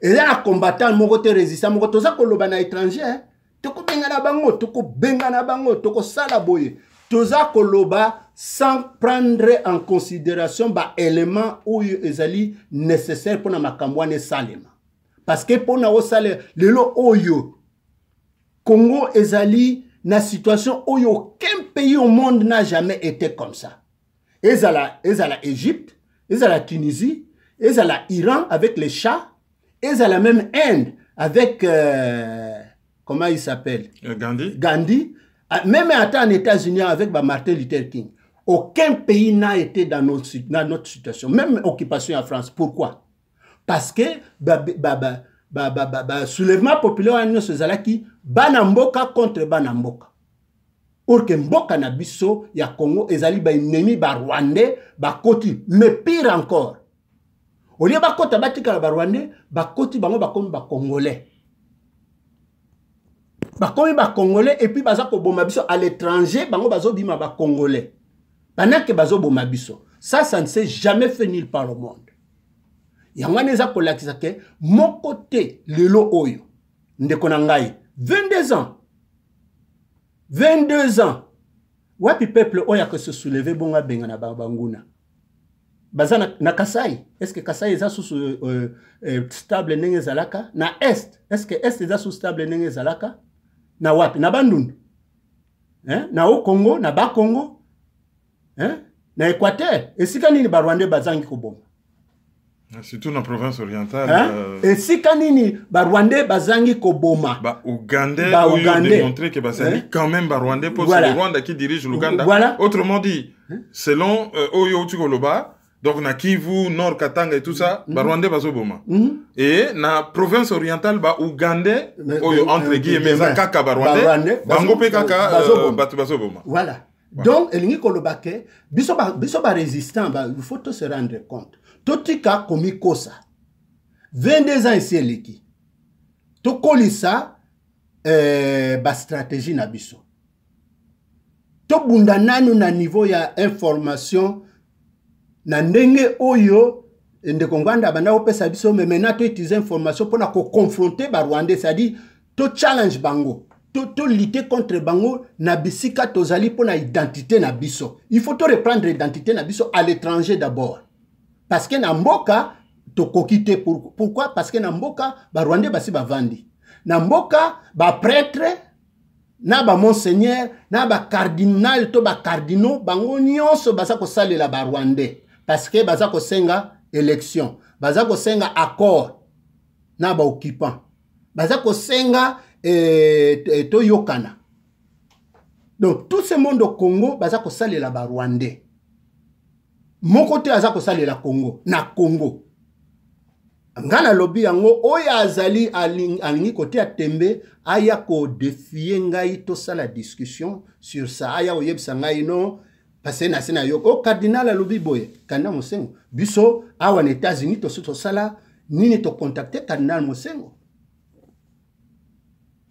[SPEAKER 2] eza na combattant moko te résistant moko toza koloba na étranger tokobengana bango tokobengana bango tokosala boye toza koloba sans prendre en considération baélément oyo ezali nécessaire mpona makambo wana esalema parce que pour nous, le oyo congo ezali na situation où aucun pays au monde n'a jamais été comme ça ezala ezala égypte ezala tunisie ezala iran avec les chats la même inde avec euh, comment il s'appelle euh, gandhi gandhi ah, même en états-unis avec bah, martin luther king aucun pays n'a été dans notre, dans notre situation même occupation en france pourquoi parceke basoulèvement populaire wana nyonso ezalaki bana mboka contre bana mboka orke mboka na biso ya congo ezali baennemi barwandais bakoti mais pire encore olie bakota batikala barwandais bakoti bango bakomi bacongolais bakomi bacongolais epuis baza koboma biso à l'étranger bango bazobima bacongolais pendant ke bazoboma biso ça ça ne s'est jamais fait nulle part au monde yango wana eza kolakisa ke moko te lelo oyo ndeko na ngai 22 ans 22 ans wapi peuple oyo akososuleve bongo abenga na banguna baza na, na kasai estce kasai eza susu euh, euh, euh, stable ndenge ezalaka na est estce est eza susu stable ndenge ezalaka na wapi na bandundu eh? na okongo na bakongo eh? na équateur esika nini barwandais bazangi koboma
[SPEAKER 1] Ah, surtout na province orientale euh...
[SPEAKER 2] esika nini
[SPEAKER 1] barwandais bazangi koboma baougandais ba oyo démontré ke bazali hein? quand même barwandais mpo voilà. le rwanda qui dirige l'ouganda voilà. autrement dit hein? selon euh, oyo outi koloba donc na kivu nord katanga et tout ça mm -hmm. barwandais bazoboma mm -hmm. e na province orientale baougandais oyo entre euh, guillemets eza kaka barwandais bango mpe kaka euh, bato bazoboma
[SPEAKER 2] voilà donc elingi koloba ke biso barésistant il faut to se rendre compte totika komikosa 22 ans esi eleki tokolisa eh, bastratégie na biso tobunda nanu na niveau ya information na ndenge oyo ndeko ngwanda abanda kopesa biso me maintenant toutilize information mpona koconfronte barwandais cetadire tochallenge bango tolite to contre bango na bisika tozali mpona identité na biso il faut toreprendre identité na biso à l'étranger d'abord parceke na mboka tokoki te pourquoi parceke na mboka barwandais basi bavandi na mboka baprêtre na bamonseigneur na bacardinal to bacardinaux bango nyonso baza kosalela barwandais parceke baza kosenga élection baza kosenga accord na baoccupant baza kosenga eh, toyokana donc tout ce monde au congo baza kosalela barwandais moko te aza kosalela congo na congo nga nalobi yango oyo azali alingi kotia tembe aya kodefie ngai tosala discussion sur ça aya koyebisa ngai no pase na se na yo o oh, kardinal alobi boye kardinal mosengo biso awa na états-unis tosi tosala nini tocontacte kardinal mosengo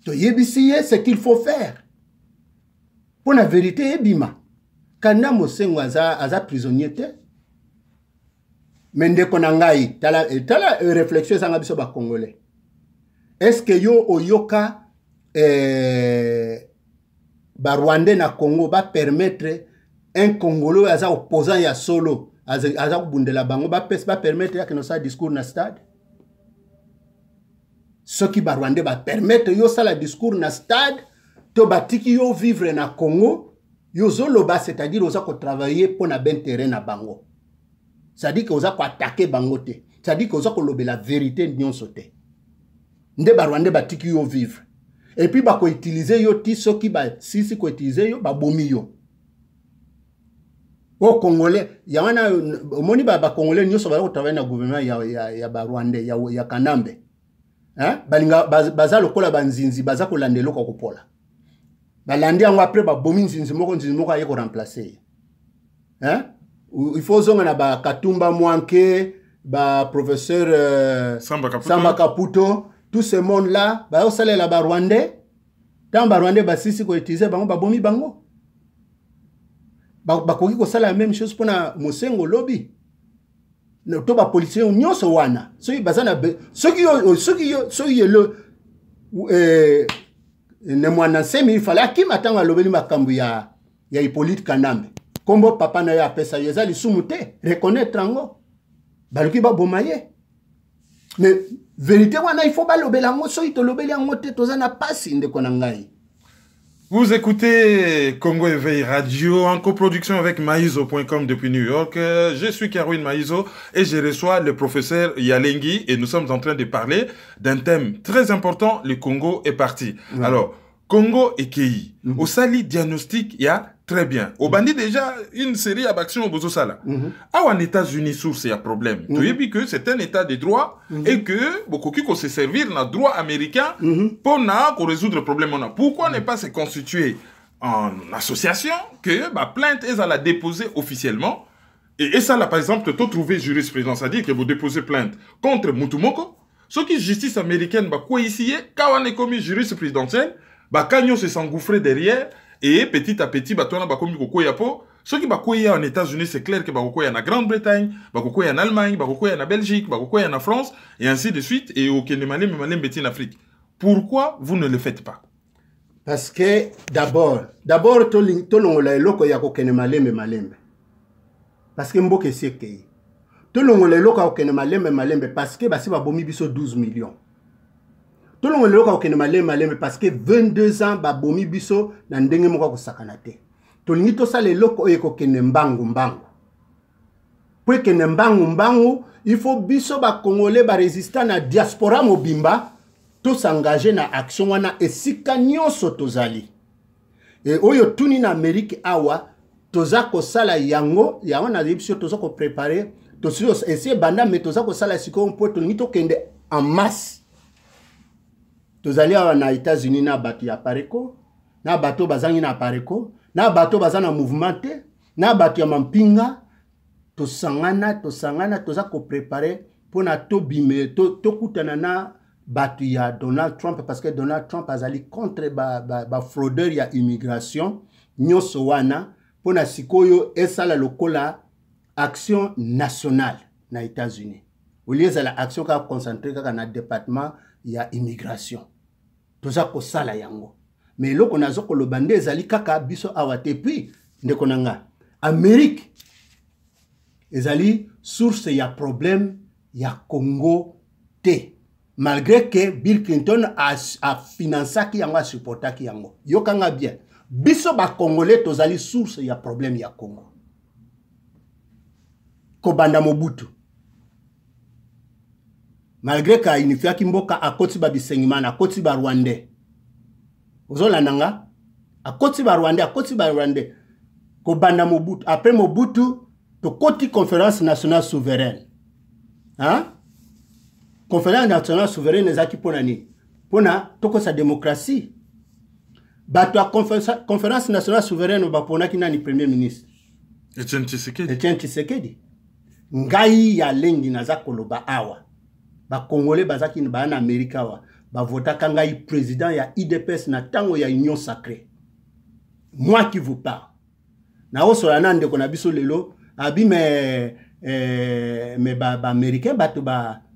[SPEAKER 2] toyebisi ye ce qu'il faut faire mpo na verité ebima kardinal mosengo aza, aza prisonnier te me ndeko na ngai tala eh, tala eh, réflexion ezanga biso bacongolais estce yo oyoka eh, barwandais na congo bapermettre un congolais oyo aza opposant ya solo aza kobundela bango bapermettre yake nosala discours na stade soki barwandais bapermettre yo osala discours na stade to batiki yo vivre na congo yozoloba c'est-à-dire oza kotravailler mpo na baintérêt na bango c'est-à-dire que oza koatake bango te c'est-à-dire que oza kolobela vérité nyonso te nde barwande batiki yo vivre epuis bakoutilize yo ti soki basisi koutilize yo babomi yo o congolais ya wana omoni bacongolais nyonso baza kotravaille na gouvernement ya, ya, ya barwande ya, ya kanambe balinga baza lokola banzinzi baza kolanda eloko ya kopola balandi yango apres babomi nzinzi moko nzinzi moko aye koremplace ye il faut ozonga na bakatumba mwanke baprofesseur euh, samba kaputo, samba kaputo tout ce monde là baosalela barwandais ntango barwandais basisi koutilize bango babomi bango bakoki kosala ya meme chose mpona mosengo olobi to bapolitisien nyonso wana soki baza na soki yelo oh, eh, ne mwana nsemi ifale akima ntango alobeli makambo ya ya hipolite kanambe kombo papa na ya apesa ye eza lisumu reconnaître yango baluki ba ye mais vérité wana il faut balobela yango soki tolobeli yango te toza na pasi ndeko na ngai Vous
[SPEAKER 1] écoutez Congo Éveil Radio en coproduction avec Maizo.com depuis New York. Je suis Caroline Maizo et je reçois le professeur Yalengi, et nous sommes en train de parler d'un thème très important, le Congo est parti. Alors, Congo et KI. Mhm. Au sali diagnostic, il y a Très bien. bandit déjà une série d'actions au ça. Sala. Mhm. Ah, en États-Unis, source, il y a problème. Mhm. Tu as que c'est un état de droit mhm. et que beaucoup qui se servir dans le droit américain pour résoudre le problème. Pourquoi ne pas se constituer en association que bah, plainte est à la déposer officiellement et, ça, là, par exemple, tu as trouvé jurisprudence, c'est-à-dire que vous déposez plainte contre Mutumoko, ce qui justice américaine, bah, quoi ici, quand on est commis jurisprudentiel, bah, quand on s'est engouffré derrière, et petit à petit bato wana bakomi kokwea mpo soki bakwea en états-unis c'est clair que ke bakokwea en grande-bretagne bakokwea en allemagne bakokwea en belgique bakokwea en france et ainsi de suite et au malembe malembe ti en afrique
[SPEAKER 2] pourquoi vous ne le faites pas parce que d'abord d'abord le eloko ya kokende malembe malembe parce que mboke esi ekei le eloko ya kokende malembe malembe parce que basi babomi biso 12 millions tolongo lelo kakokende maleme maleme parceke 22 ans babomi biso na ndenge moko ya kosakana te tolingi tosala eloko oyo ekokende mbangu mbangu mpo ekende mbangu mbangu ifo biso bakongole barésistant na diaspora mobimba tosangage na action wana esika nyonso tozali e oyo tuni na amerike awa toza kosala yango yango nayebi biso toza koprépare tosi esi ebanda me toza kosala sikoyo mpo tolingi tokende en masse tozali awa na états-unis na bato ya pareco na bato bazangi na pareco na bato baza na mouvement te na bato ya mampinga tosangana tosangana toza koprépare mpona tobime tokutana to na bato ya donald trump parce que donald trump azali contre bafraudeur ba, ba ya immigration nyonso wana mpona sikoyo esala lokola action nationale na états-unis olie ezala action kaka concentre kaka na département ya immigration toza kosala yango me eloko nazo koloba nde ezali kaka biso awa te puis ndeko na nga amérike ezali source ya problème ya congo te malgré que bill clinton afinançaki yango asupportaki yango yokanga bien biso bacongolais tozali source ya problème ya congo kobanda mobutu malgré ka unifiaki mboka akoti babisengimana akoti barwandais ozolanda nga akoti barwandais akoti barwandais kobanda mobutu apres mobutu tokoti conférence nationale souveraine hein? conférence nationale souveraine ezalaki mpona nini mpona tokosa démocratie bato ya conférence nationale souveraine baponaki nani premier ministre etienne tshisekedi ngai ya lengi naza koloba awa bakongole bazalaki baya na amerika awa bavotaka ngai président ya idps na ntango ya union sacré moi qui vous parle naosola na ndeko na biso lelo abi me, eh, me baaméricain ba bato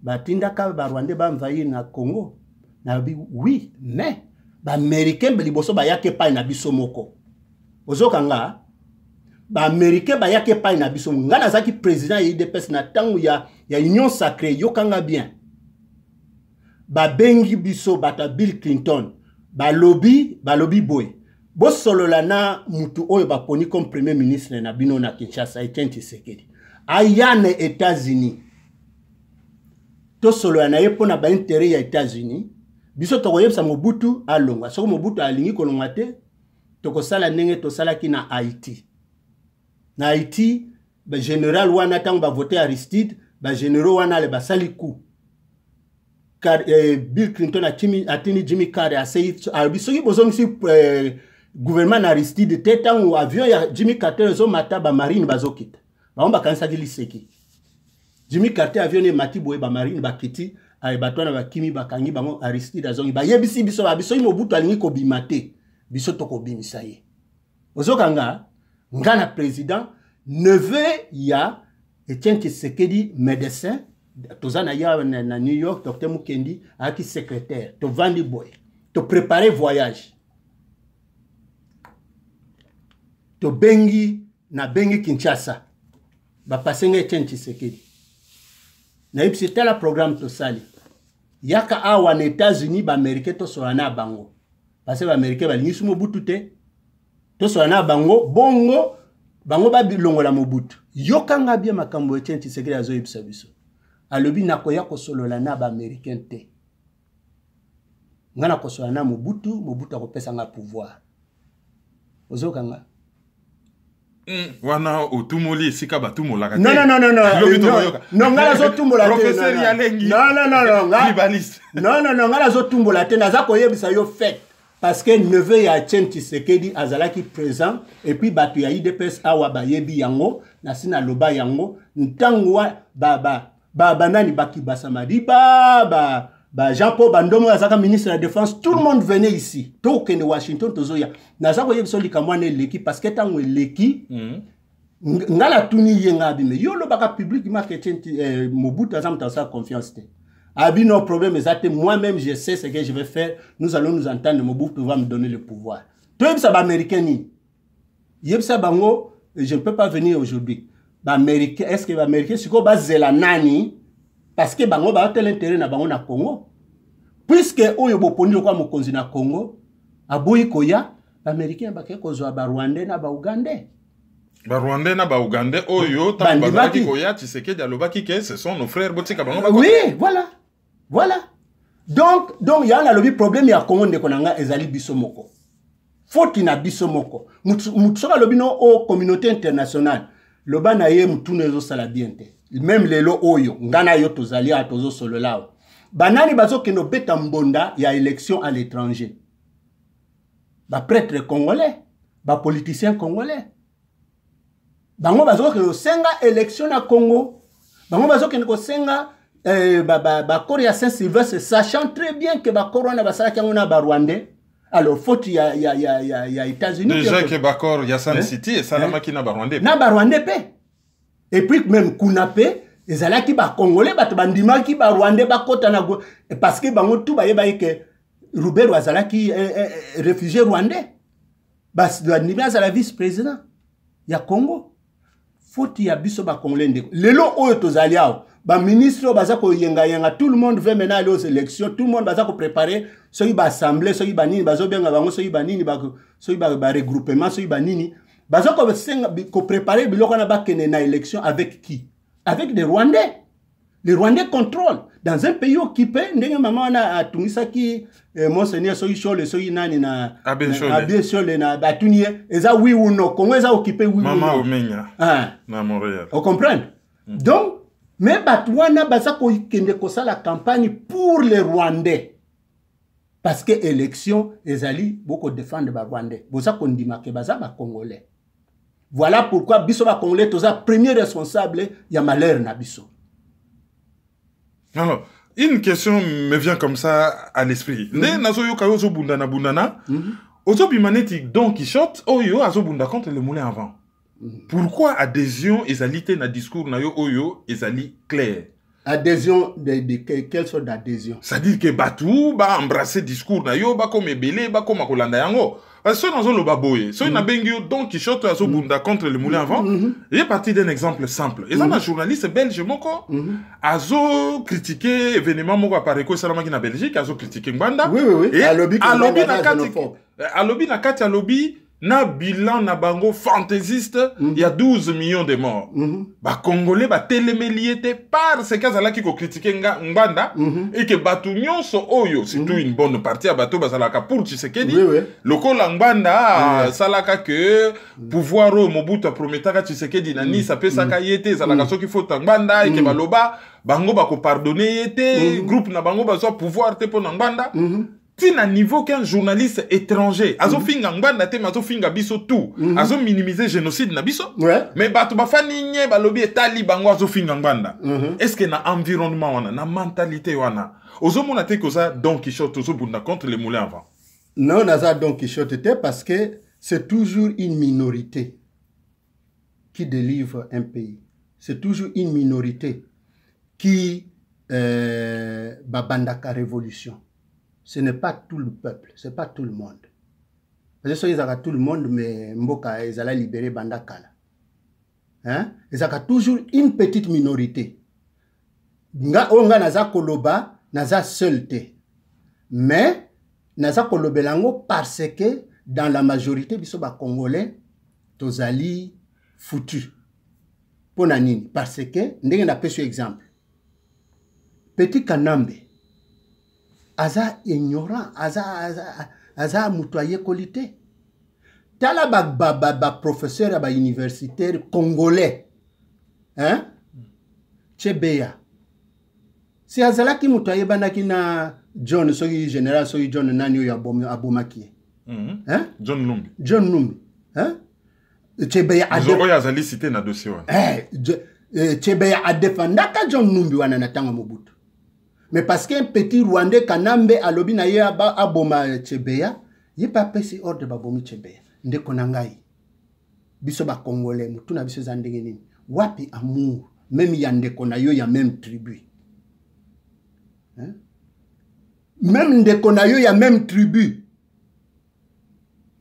[SPEAKER 2] batindaka ba barwandais banvair na congo nabi oui mais baaméricain liboso bayaki epai na biso moko ozokanga baaméricain bayaki epai na biso ngai nazalaki président ya idps na ntango ya, ya union sacré yokanga bien babengi biso bato ya bill clinton balobi balobi boye bosolola na mutu oyo baponi comme premier ministre na bino na kinshasa etienne tshisekedi aya na états-unis tosolola na ye mpo na baintere ya états-unis biso tokoyebisa mobutu alongwa soki mobutu alingi kolongwa te tokosala ndenge tosalaki na haïti na haïti bagénéral wana ntango bavote aristide bagénéraux wana ale basali coup Eh, bill clinton atini jimmy carter aseyi abi soki bozongisi eh, gouvernement na aristide te ntango avion ya jimmy carter ezomata bamarine bazokita bango bakanisaki liseki jimmy carter avion ne emati boye bamarine bakiti eh, bato wana bakimi bakangi bango aristide azongi bayebisi biso babi soki mobutu alingi kobima te biso tokobimisa ye ozokanga nga na président neveu ya etienne tshisekedi médecin toza na ya na new york docteur mukendi ayaki secrétaire tovandi boye toprépare voyage tobengi nabengi kinshasa bapase ngai etienne tshisekedi nayebisi tala programme tosali yaka awa na états-unis baamerikain tosola na bango parce baamerikain balingisi mobutu te tosola na bango bongo bango balongola mobutu yokanga bie makambo etienne tshisekedi azoyebisa biso alobi nakoya kosolola na baaméricain te nga nakosolola na mobutu mobutu akopesa nga pouvoir ozokanga
[SPEAKER 1] hmm, wana otumoli esika batumolaka tenonga
[SPEAKER 2] nazotumbola te naza koyebisa yo fete parceke neve ya atien tisekedi azalaki présent epuis bato ya idps awa bayebi yango nasi naloba yango ntango banani baki madiba ba, ba jean paul bandomo azaka ministre de la défense tout le monde venait ici de washington tozoya naza koyebisa likambo wana Leki, parce que ntango eleki hmm. ngai natuni ye ngai abime yo olobaka publiquement public eh, mobutu aza moto sa confiance te no problème eza moi-même je sais ce que je vais faire nous allons nous entendre mobutu va me donner le pouvoir ba américain ni yebsa bango je ne peux pas venir aujourd'hui baamérikain est ce que baamérikain sikoyo bazela nani parce que bango baotela intere na bango na congo puiske oyo bopondi lokwa mokonzi na congo aboyi koya baamérikain bakei kozwa barwandais na baugandais
[SPEAKER 1] barwandais na baugandais oyo ntango bazalaki koya
[SPEAKER 2] tshisekedi alobaki
[SPEAKER 1] ke ce sont nos frères botika bango oui
[SPEAKER 2] voilà voilà donc donc ya wana alobi problème ya congo ndeko na nga ezali biso moko foti na biso moko motu soki alobi no o communauté internationale loba na ye mutuna ezosala bien te meme lelo oyo ngana na yo tozali awa tozosolola awa banani bazokende obeta mbonda ya élection à l'étranger baprêtre congolais politicien congolais bango bazokende kosenga élection na congo bango bazokende kosenga eh, bakoro ba, ba, ya saint sylvestre sachant très bien ke bakoro wana basalaki yango na barwandais alors faute ya, ya, ya, ya, ya états-unis déjà ke bakor yasani hein? city esalamaki hein? na barwandais na barwandais mpe et puis même kuna mpe ezalaki bacongolais bato bandimaki barwandais bakɔta na parce que bango tu bayebaki ke rubero azalaki eh, eh, eh, réfugié rwandais bandimi azala vice président ya congo faute ya biso bacongolais ndeko lelo oyo tozali awa baministre oyo baza koyengayenga tout le monde veut maintenant aller aux élections tout le monde baza koprépare soki baassemblée soki banini bazobenga bango soki banini soki baregroupement soki banini baza koprépare biloko wana bakende na élection avec qui avec des rwandais les rwandais contrôle dans un pays occupé ndenge mama wana atungisaki eh, monseigneur soki shole soki nani na abie shole na batuni ye eza wi uno kongo eza occupé wiocomprendre
[SPEAKER 1] ah.
[SPEAKER 2] mm. donc me bato wana baza kokende kosala campagne pour les rwandais parce que élection ezali bokodefendre barwandais boza kondima ke baza bacongolais voilà pourquoi biso bacongolais toza premier responsable ya malheur na biso Non, Une question me vient comme ça
[SPEAKER 1] à l'esprit. Les -hmm. nazo bundana bundana. Mm -hmm. Ozo ils don qui shot, oyo azo bunda contre le moulin avant. Mhm. Pourquoi adhésion et te na discours na yo oyo ezali clair? Adhésion de, de, de quelle sorte d'adhésion? C'est-à-dire que batou ba embrasser discours na yo ba comme ebele ba comme kolanda yango. Euh, soki nazoloba boye soki mhm. nabengi yo don quichotte oyo azobunda mhm. contre le moulin avant ye mhm. parti d'un exemple simple eza na journaliste belge moko azokritike événement moko ya pareko esalamaki na belgique azokritike ngbanda alobi na kati alobi na bilan na bango fantaisiste mm -hmm. ya 12 millions de morts mm -hmm. bakongole batelemeli ye te parce que azalaki kokritike ngbanda mm -hmm. eke bato nyonso oyo surtout mhm. mm -hmm. une bonne partie ya bato bazalaka pour tshisekedi oui, oui. lokola ngbanda asalaka mm -hmm. ke pouvoir oyo mobutu aprometaka tshisekedi na mhm. nisi apesaka mm -hmm. ye te ezalaka mm -hmm. soki fota ngbanda eke mm -hmm. baloba bango bakopardonne ye te mm -hmm. groupe na bango bazwa pouvoir te mpo na ngbanda mm -hmm. tina niveau qu'un journaliste étranger mhm. azofinga ngbanda te mais azofinga biso tout mhm. azominimiser génocide na biso mais bato bafani nye balobi etali bango azofinga ngbanda mhm. est ce que na environnement wana na mentalité wana ozomona te koza don quichotte ozobunda contre le moulin avant
[SPEAKER 2] non naza don quichotte te parce que c'est toujours une minorité qui délivre un pays c'est toujours une minorité qui euh, babandaka révolution ce n'est pas tout le peuple, ce n'est pas tout le monde. Parce que so ezaka tout le monde, mais Mboka ezala libéré Bandakala. Hein? Ezaka toujours une petite minorité. Nga onga naza koloba, naza seul te. Mais, naza kolobelango parce que dans la majorité, biso ba Congolais, tozali foutu. Pona nini? Parce que, ndenge na pesu exemple. Petit Kanambe, aza ignorant aza, aza, aza moto ayekoli te tala baprofesseur ba, ba, ba ya bauniversitaire congolais hein? chebeya si azalaki moto ayebanaki na john soki général soki john nani oyo abomaki ye mm -hmm. john lumbi john lumbi chebeya oyo
[SPEAKER 1] azali cité na dossier wana
[SPEAKER 2] eh, eh, chebeya adefandaka john lumbi wana na ntango ya mobutu me parceke un petit rwandais kanambe alobi na ye aboma chebeya ye mpe apesi ordre babomi chebeya ndeko na ngai biso bakongole motu na biso eza ndenge nini wapi amour meme ya ndeko na yo ya meme tribu hein? meme ndeko na yo ya meme tribu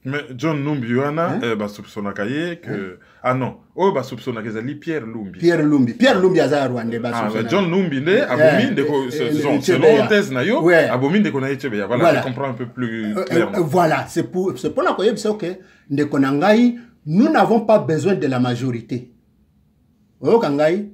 [SPEAKER 1] mais john numbi wana eh, basoupçonaka ye que hein? ah non oyo basupisonaka ezali pierre lumbi
[SPEAKER 2] pierre lumbi pierre lumbi aza ya rwanda ah, john
[SPEAKER 1] lumbi nde eh, abomi eh, ndeko eh, selon thèse na yo abomi ndeko na ye tyebeya voilà comprend un peu plus euh, euh, clairement
[SPEAKER 2] voilà c'est mpona koyebisa oke ndeko na ngai nous n'avons pas besoin de la majorité oyoka ngai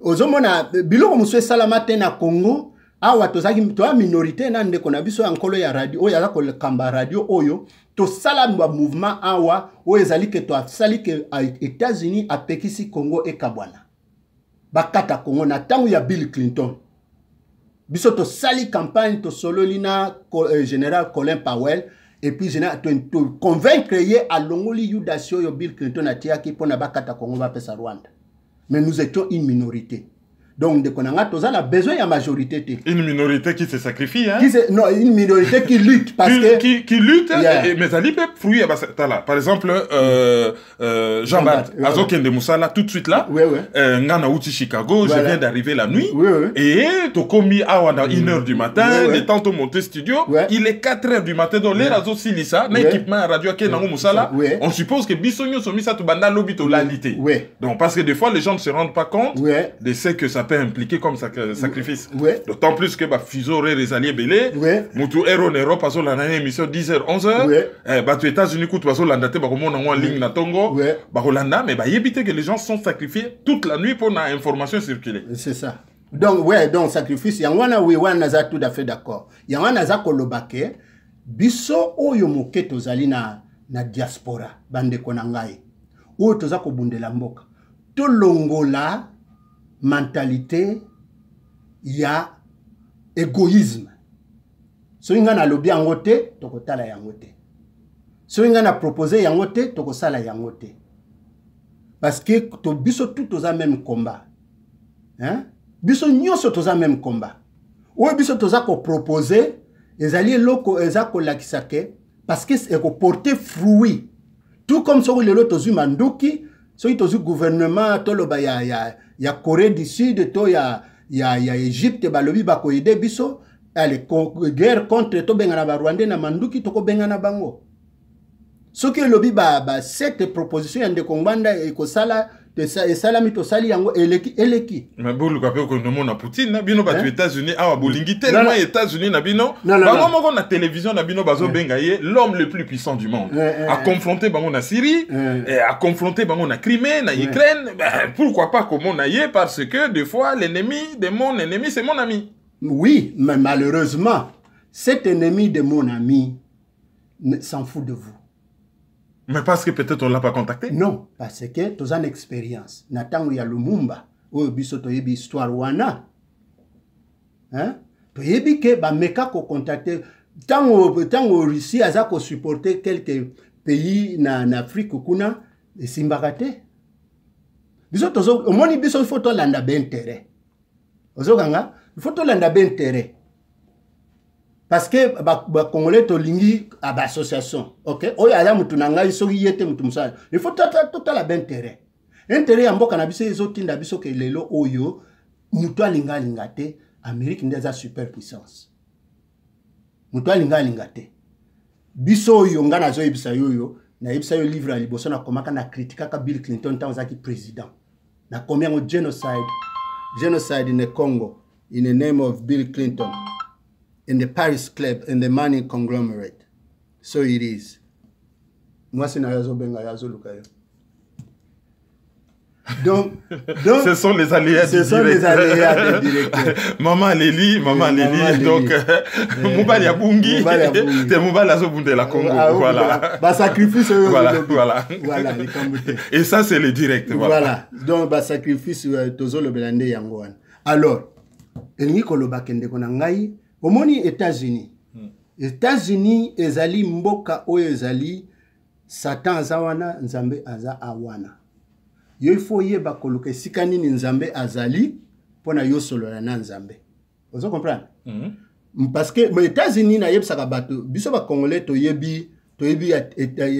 [SPEAKER 2] ozomona biloko mosusu esalama te na congo awa tozalaki toya minorité na ndeko na biso ya nkolo ya radio oyo aza kokamba radio oyo tosala bamouvement awa oyo ezali ke tosali ke états-unis apekisi congo ekabwana bakata congo na ntango ya bill clinton biso tosali campagne tosololi na eh, général colin powell epuis toconvaincre to ye alongoli yudasi oyo bill clinton atiaki mpona bakata congo bapesa rwanda mais nous étions une minorité donc de na toza na besoin ya majorité une minorité qui se sacrifie hein? qui se, non une minorité qui lutte parce qui, que qui, qui lutte yeah. et, mais ali peut fruit là. par exemple
[SPEAKER 1] euh, euh, Jean Bart ouais, de ouais. là, tout de suite là ouais, Euh, Ngana Chicago je viens d'arriver la nuit et tokomi awa à 1h mm. du matin ouais, ouais. temps de monter studio il est 4h du matin donc les razo silisa l'équipement radio qui radio ake Moussa là on suppose que biso nyonso mis ça lobi tolalite donc parce que des fois les gens ne se rendent pas compte de ce que ça peu impliqué comme sac euh, sacrifice. D'autant plus que bah, Fuso aurait les alliés belés. Ouais. Moutou Hero Nero, parce que l'année émission 10h, 11h. Ouais. Eh, bah, tu es États-Unis, coûte, parce l'andate, bah, on a en ligne, na Tongo. Ouais. Bah, Hollanda, mais bah, éviter que les gens sont sacrifiés toute la nuit pour na information
[SPEAKER 2] circuler. C'est ça. Donc, ouais, donc, sacrifice, yango wana, oui, wana, tout à fait d'accord. Yango wana, za kolobake, biso, oyo moke tozali na, na diaspora, bande konangai. Oyo toza kobundela mboka. longola, mentalité ya egoïsme soki ngai nalobi yango te tokotala yango te soki ngai napropose yango te tokosala yango te parce que to biso tu toza même combat hein? biso nyonso toza même combat oyo biso toza kopropose ezali eloko eza kolakisa ke parce que ekoporte fruit tout comme soki lelo tozwi manduki soki tozwi gouvernement toloba ya, ya, ya corée du sud to ya, ya, ya egypte balobi bakoyede biso ale guerre contre tobengana barwandais na manduki tokobengana bango soki elobi basecte ba, ba proposition ya ndeko ngwanda ekosala esalami e tosali yango eleki eleki
[SPEAKER 1] Mais boluka on a poutine na bino bato états-unis hein? awa bolingi telema états-unis na bino bango moko na télévision na bino bazobenga hein? ye l'homme le plus puissant du monde hein, aconfronte bango na syrie eh, confronté bango na crimée na ukraine ben, pourquoi pas komona ye parce
[SPEAKER 2] que des fois l'ennemi de mon ennemi c'est mon ami oui mais malheureusement cet ennemi de mon ami s'en fout de vous mais parce
[SPEAKER 1] que peut-être on l'a pas contacté
[SPEAKER 2] non parce que toza na expérience na ntango ya lumumba oyo biso toyebi histoire wana hein? toyebi ke bameka kokontakte ntango ntango russie aza kosupporte quelque pays na, na afrique kuna esimbaka te biso omoni biso ifo tolanda be intere ozokanga ifo tolanda be intere parce que bacongolais tolingi a baassociation ok oyo aza mutu na ngai soki ye te mutu mosala il faut totala tota baintere intere ya mboka na biso ezotinda biso ke lelo oyo mutu alinga alinga te amérike nde aza super puissance mutu alinga alinga te biso oyo ngai nazoyebisa yo oyo nayebisa yo livre ya liboso nakomaka na kritikaka bill clinton ntango azalaki président nakomi yango genocide genocide in a congo in the name of bill clinton in the Paris club in the money conglomerate. So it is. Mwasi na yazo benga yazo luka yo. Donc, donc, ce sont les aléas ce du sont direct. les aléas du directeur.
[SPEAKER 1] maman Léli, maman Léli, maman donc eh. Moubal Yabungi, te Moubal Azobundela ah, Congo, ah, voilà. Bah sacrifice voilà, voilà. Voilà, Et ça c'est le direct, voilà. Voilà.
[SPEAKER 2] Donc bah sacrifice euh, Tozo Lobelande Yangwan. Alors, elingi koloba kende kona ngai omoni états-unis hmm. états-unis ezali mboka oyo ezali satan aza wana nzambe aza awana yo ifo oyeba koluka esika nini nzambe azali mpo na yo solola na nzambe ozo comprendre mm -hmm. parce que ma états-unis nayebisaka bato biso bacongolais toyebi toyebi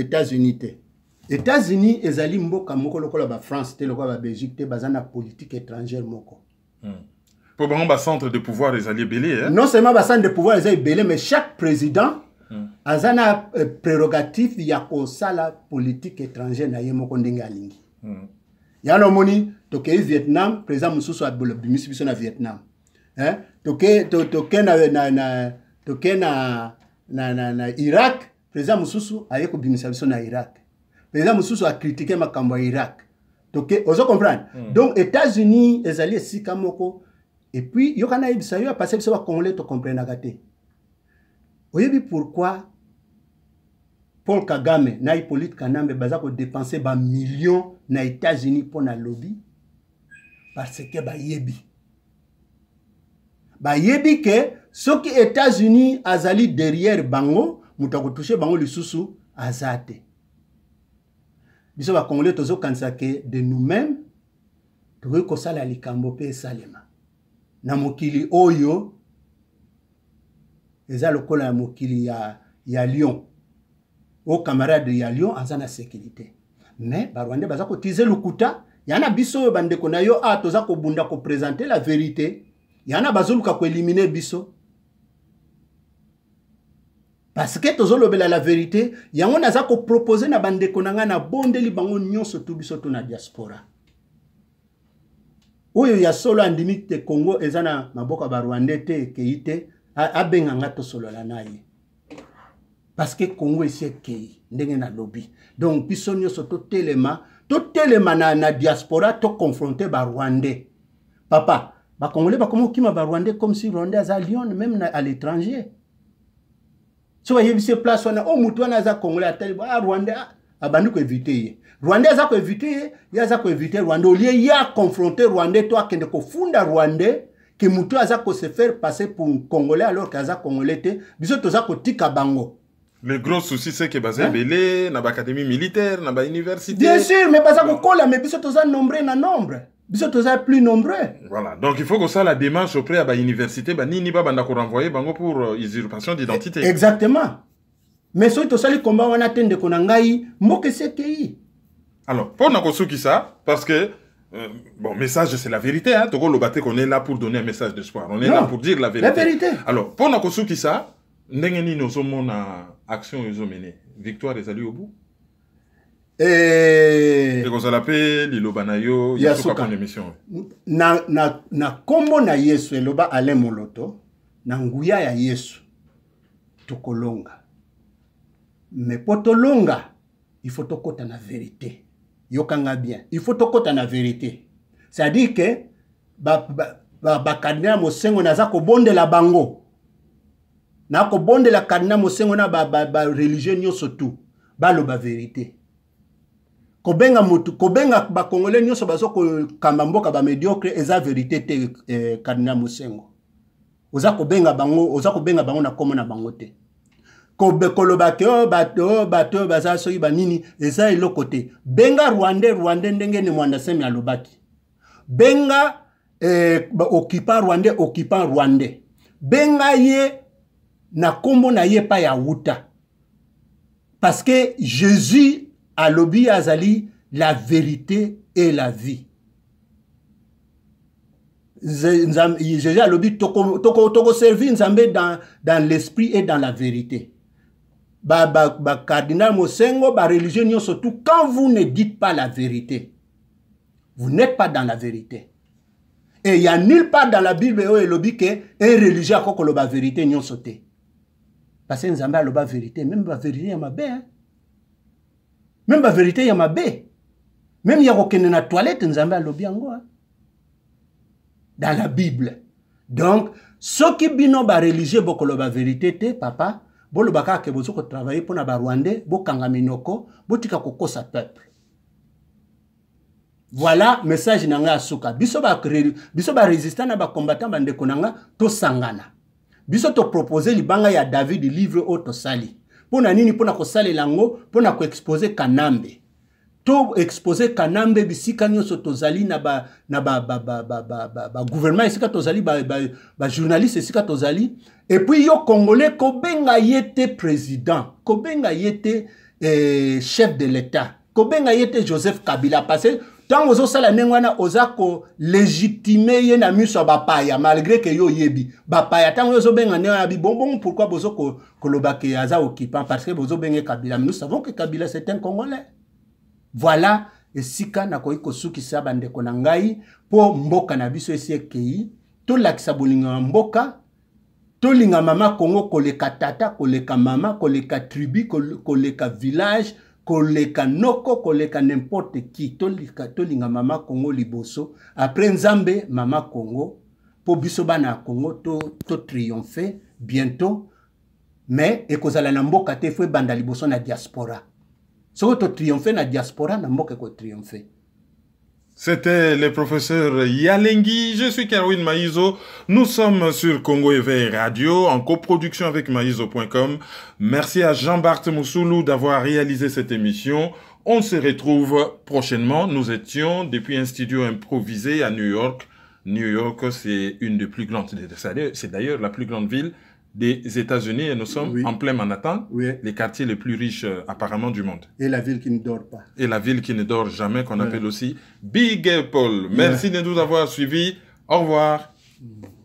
[SPEAKER 2] états-unis te états-unis ezali mboka moko lokola bafrance te lokola babelgique te baza na politike étrangère moko
[SPEAKER 1] mm. po bango bacentre de pouvoir ezali ebele eh? non seulement
[SPEAKER 2] bacentre de pouvoir eza ebele mais chaque président hmm. aza na euh, prérogative ya kosala politike étrangère na ye moko ndenge alingi hmm. yana omoni tokei vietnam président mosusu abimisi biso na vietnam eh? tokei to, toke na, na, na, toke na, na, na, na irak président mosusu aye kobimisa biso na irak président mosusu akritike makambo ya irak toke ozo comprendre mm. donc états-unis ezali esika moko epuis yoka na yebisa yo parce biso bacongolais tokomprenaka te oyebi pourquoi paul kagame na hippolyte kanambe baza kodepense bamillion na états-unis mpo na lobi parce ke bayebi bayebi ke soki états-unis azali derrière bango moto akotouche bango lisusu aza te biso bacongolais tozokanisa ke de nous-mêmes tokoki kosala likambo mpe esalema na mokili oyo eza lokola ya mokili ya, ya lyon o camarade ya lyon aza na sécurité me barwandais baza kotize lokuta ya na biso oyo bandeko na yo a ah, toza kobunda koprésente la vérité ya na bazoluka koelimine biso parce que tozolobela la vérité yango naza kopropose na bandeko na ngai nabondeli bango nyonso tu biso to na diaspora oyo ya solo andimi te congo eza na maboko ya barwandais te ekei te abenganga tosolola na ye parce que congo esi ekei ndenge nalobi donc biso nyonso totelema totelema na, na diaspora toconfronte barwandais papa bakongolais bakoma kokima barwandais comme si rwandais aza lyon même na, à l'étranger so bayebisi place wana o oh, motu wana aza congolais atali ah, rwandais ah, abandi koevite ye Rwanda yaza kuevite yaza kuevite Rwanda olie ya confronter Rwanda to akende ont Rwanda les Rwandais, aza se faire passer pour un congolais alors qu'aza congolais te biso toza kotika bango
[SPEAKER 1] le gros souci c'est que baza hein? ebele na baakademi militaire na bauniversité bien sûr
[SPEAKER 2] mais baza kokola mais biso toza nombre na nombre biso toza plus nombreux
[SPEAKER 1] voilà donc il faut que ça, la démarche auprès ya bauniversité banini babanda renvoyer bango pour euh, usurpation d'identité
[SPEAKER 2] exactement mais on tosali komba wana te ndeko na
[SPEAKER 1] que c'est esekei alors, pour ça, parce que, euh, bon, message, c'est la vérité, hein, Togo Lobate, qu'on est là pour donner un message d'espoir. On est non, là pour dire la vérité. La vérité. Alors, pour ça, Nengeni Nozomona, action Yozomene, victoire est alliés au bout. Et. Eh. Et Gonzalapé, Lilo Banayo, Yasuka, pour émission.
[SPEAKER 2] Na, na, na, combo na Yesu, Eloba Alain Moloto, na Nguya ya Yesu, Tokolonga. Mais pour Tolonga, il faut Tokota na vérité. yokanga bien il faut tokɔta na vérité c'est à dire ke bakardinal mosengo naza kobondela bango na kobondela kardinal mosengo na bareligie nyonso tu baloba vérité kobenga mutu kobenga bakongole nyonso baza kokamba mboka bamediocre eza vérité te eh, kardinal mosengo oza kobenga bango oza kobenga bango na nkomo na bango te koloba te oyo oh, bato oyo oh, bato oyo oh, baza soki banini eza eloko te benga rwandais rwandais ndenge ne mwanda semi alobaki benga eh, occupant rwandais occupant rwandais benga ye na nkombo na ye epai awuta parce que jésus alobi azali la vérité et la vie jésus alobi tokoservi toko, toko nzambe dans, dans l'esprit et dans la vérité bacardinal mosengo bareligieux nyonso tout quand vous ne dites pas la vérité vous n'êtes pas dans la vérité et il y a nulle part dans la bible oyo elobi ke un religieux akoki koloba vérité nyonso te parce que nzambe aloba vérité même bavérité ya mabe hein? même bavérité ya mabe même ya kokende na toilette nzambe alobi yango hein? dans la bible donc soki bino bareligieux bokoloba vérité te papa boloba kaka bozwi kotravaille mpo na barwandais bokanga minoko botika kokosa peuple voilà message na ngai ya suka biso barésistant ba na bacombatant bandeko na nga tosangana biso topropose libanga ya david livre oyo tosali mpo na nini mpo na kosalela yango mpo na koexpose kanambe to expose kanambe bisika nyonso tozali na bagouvernement esika tozali bajournaliste esika tozali epuis yo congolais kobenga ye te président kobenga ye te eh, chef de l'état kobenga ye te joseph kabila parce ntango ozosala ndenge wana oza kolegitime ye na miso ya bapaya malgré ke yo oyebi bapaya ntango yo ozobenga ndenge wana bibongbongo pourkui bozo koloba ke aza occupant parce que bozobenge kabila mais nous savons ke kabila c'est un congolais voila esika nakoki kosukisa bandeko na ngai mpo mboka na biso esi ekei tolakisa bolingo ya mboka tolinga mama kongo koleka tata koleka mama koleka tribu koleka village koleka noko koleka nimporte ki tolinga, tolinga mama kongo liboso apres nzambe mama kongo mpo biso bana ya kongo totriomphe to, to bientôt me ekozala na mboka te fo ebanda liboso na diaspora triomphé triomphe na diaspora na mboka triomphé C'était le professeur Yalengi,
[SPEAKER 1] je suis Caroline Maïzo. Nous sommes sur Congo Éveil Radio en coproduction avec maïzo.com. Merci à jean bart Moussoulou d'avoir réalisé cette émission. On se retrouve prochainement. Nous étions depuis un studio improvisé à New York. New York, c'est une des plus grandes, c'est d'ailleurs la plus grande ville des États-Unis et nous sommes en plein Manhattan, les quartiers les plus riches euh, apparemment du monde.
[SPEAKER 2] Et la ville qui ne dort pas.
[SPEAKER 1] Et la ville qui ne dort jamais, qu'on appelle aussi Big Apple. Merci de nous avoir suivis.
[SPEAKER 2] Au revoir. Mm.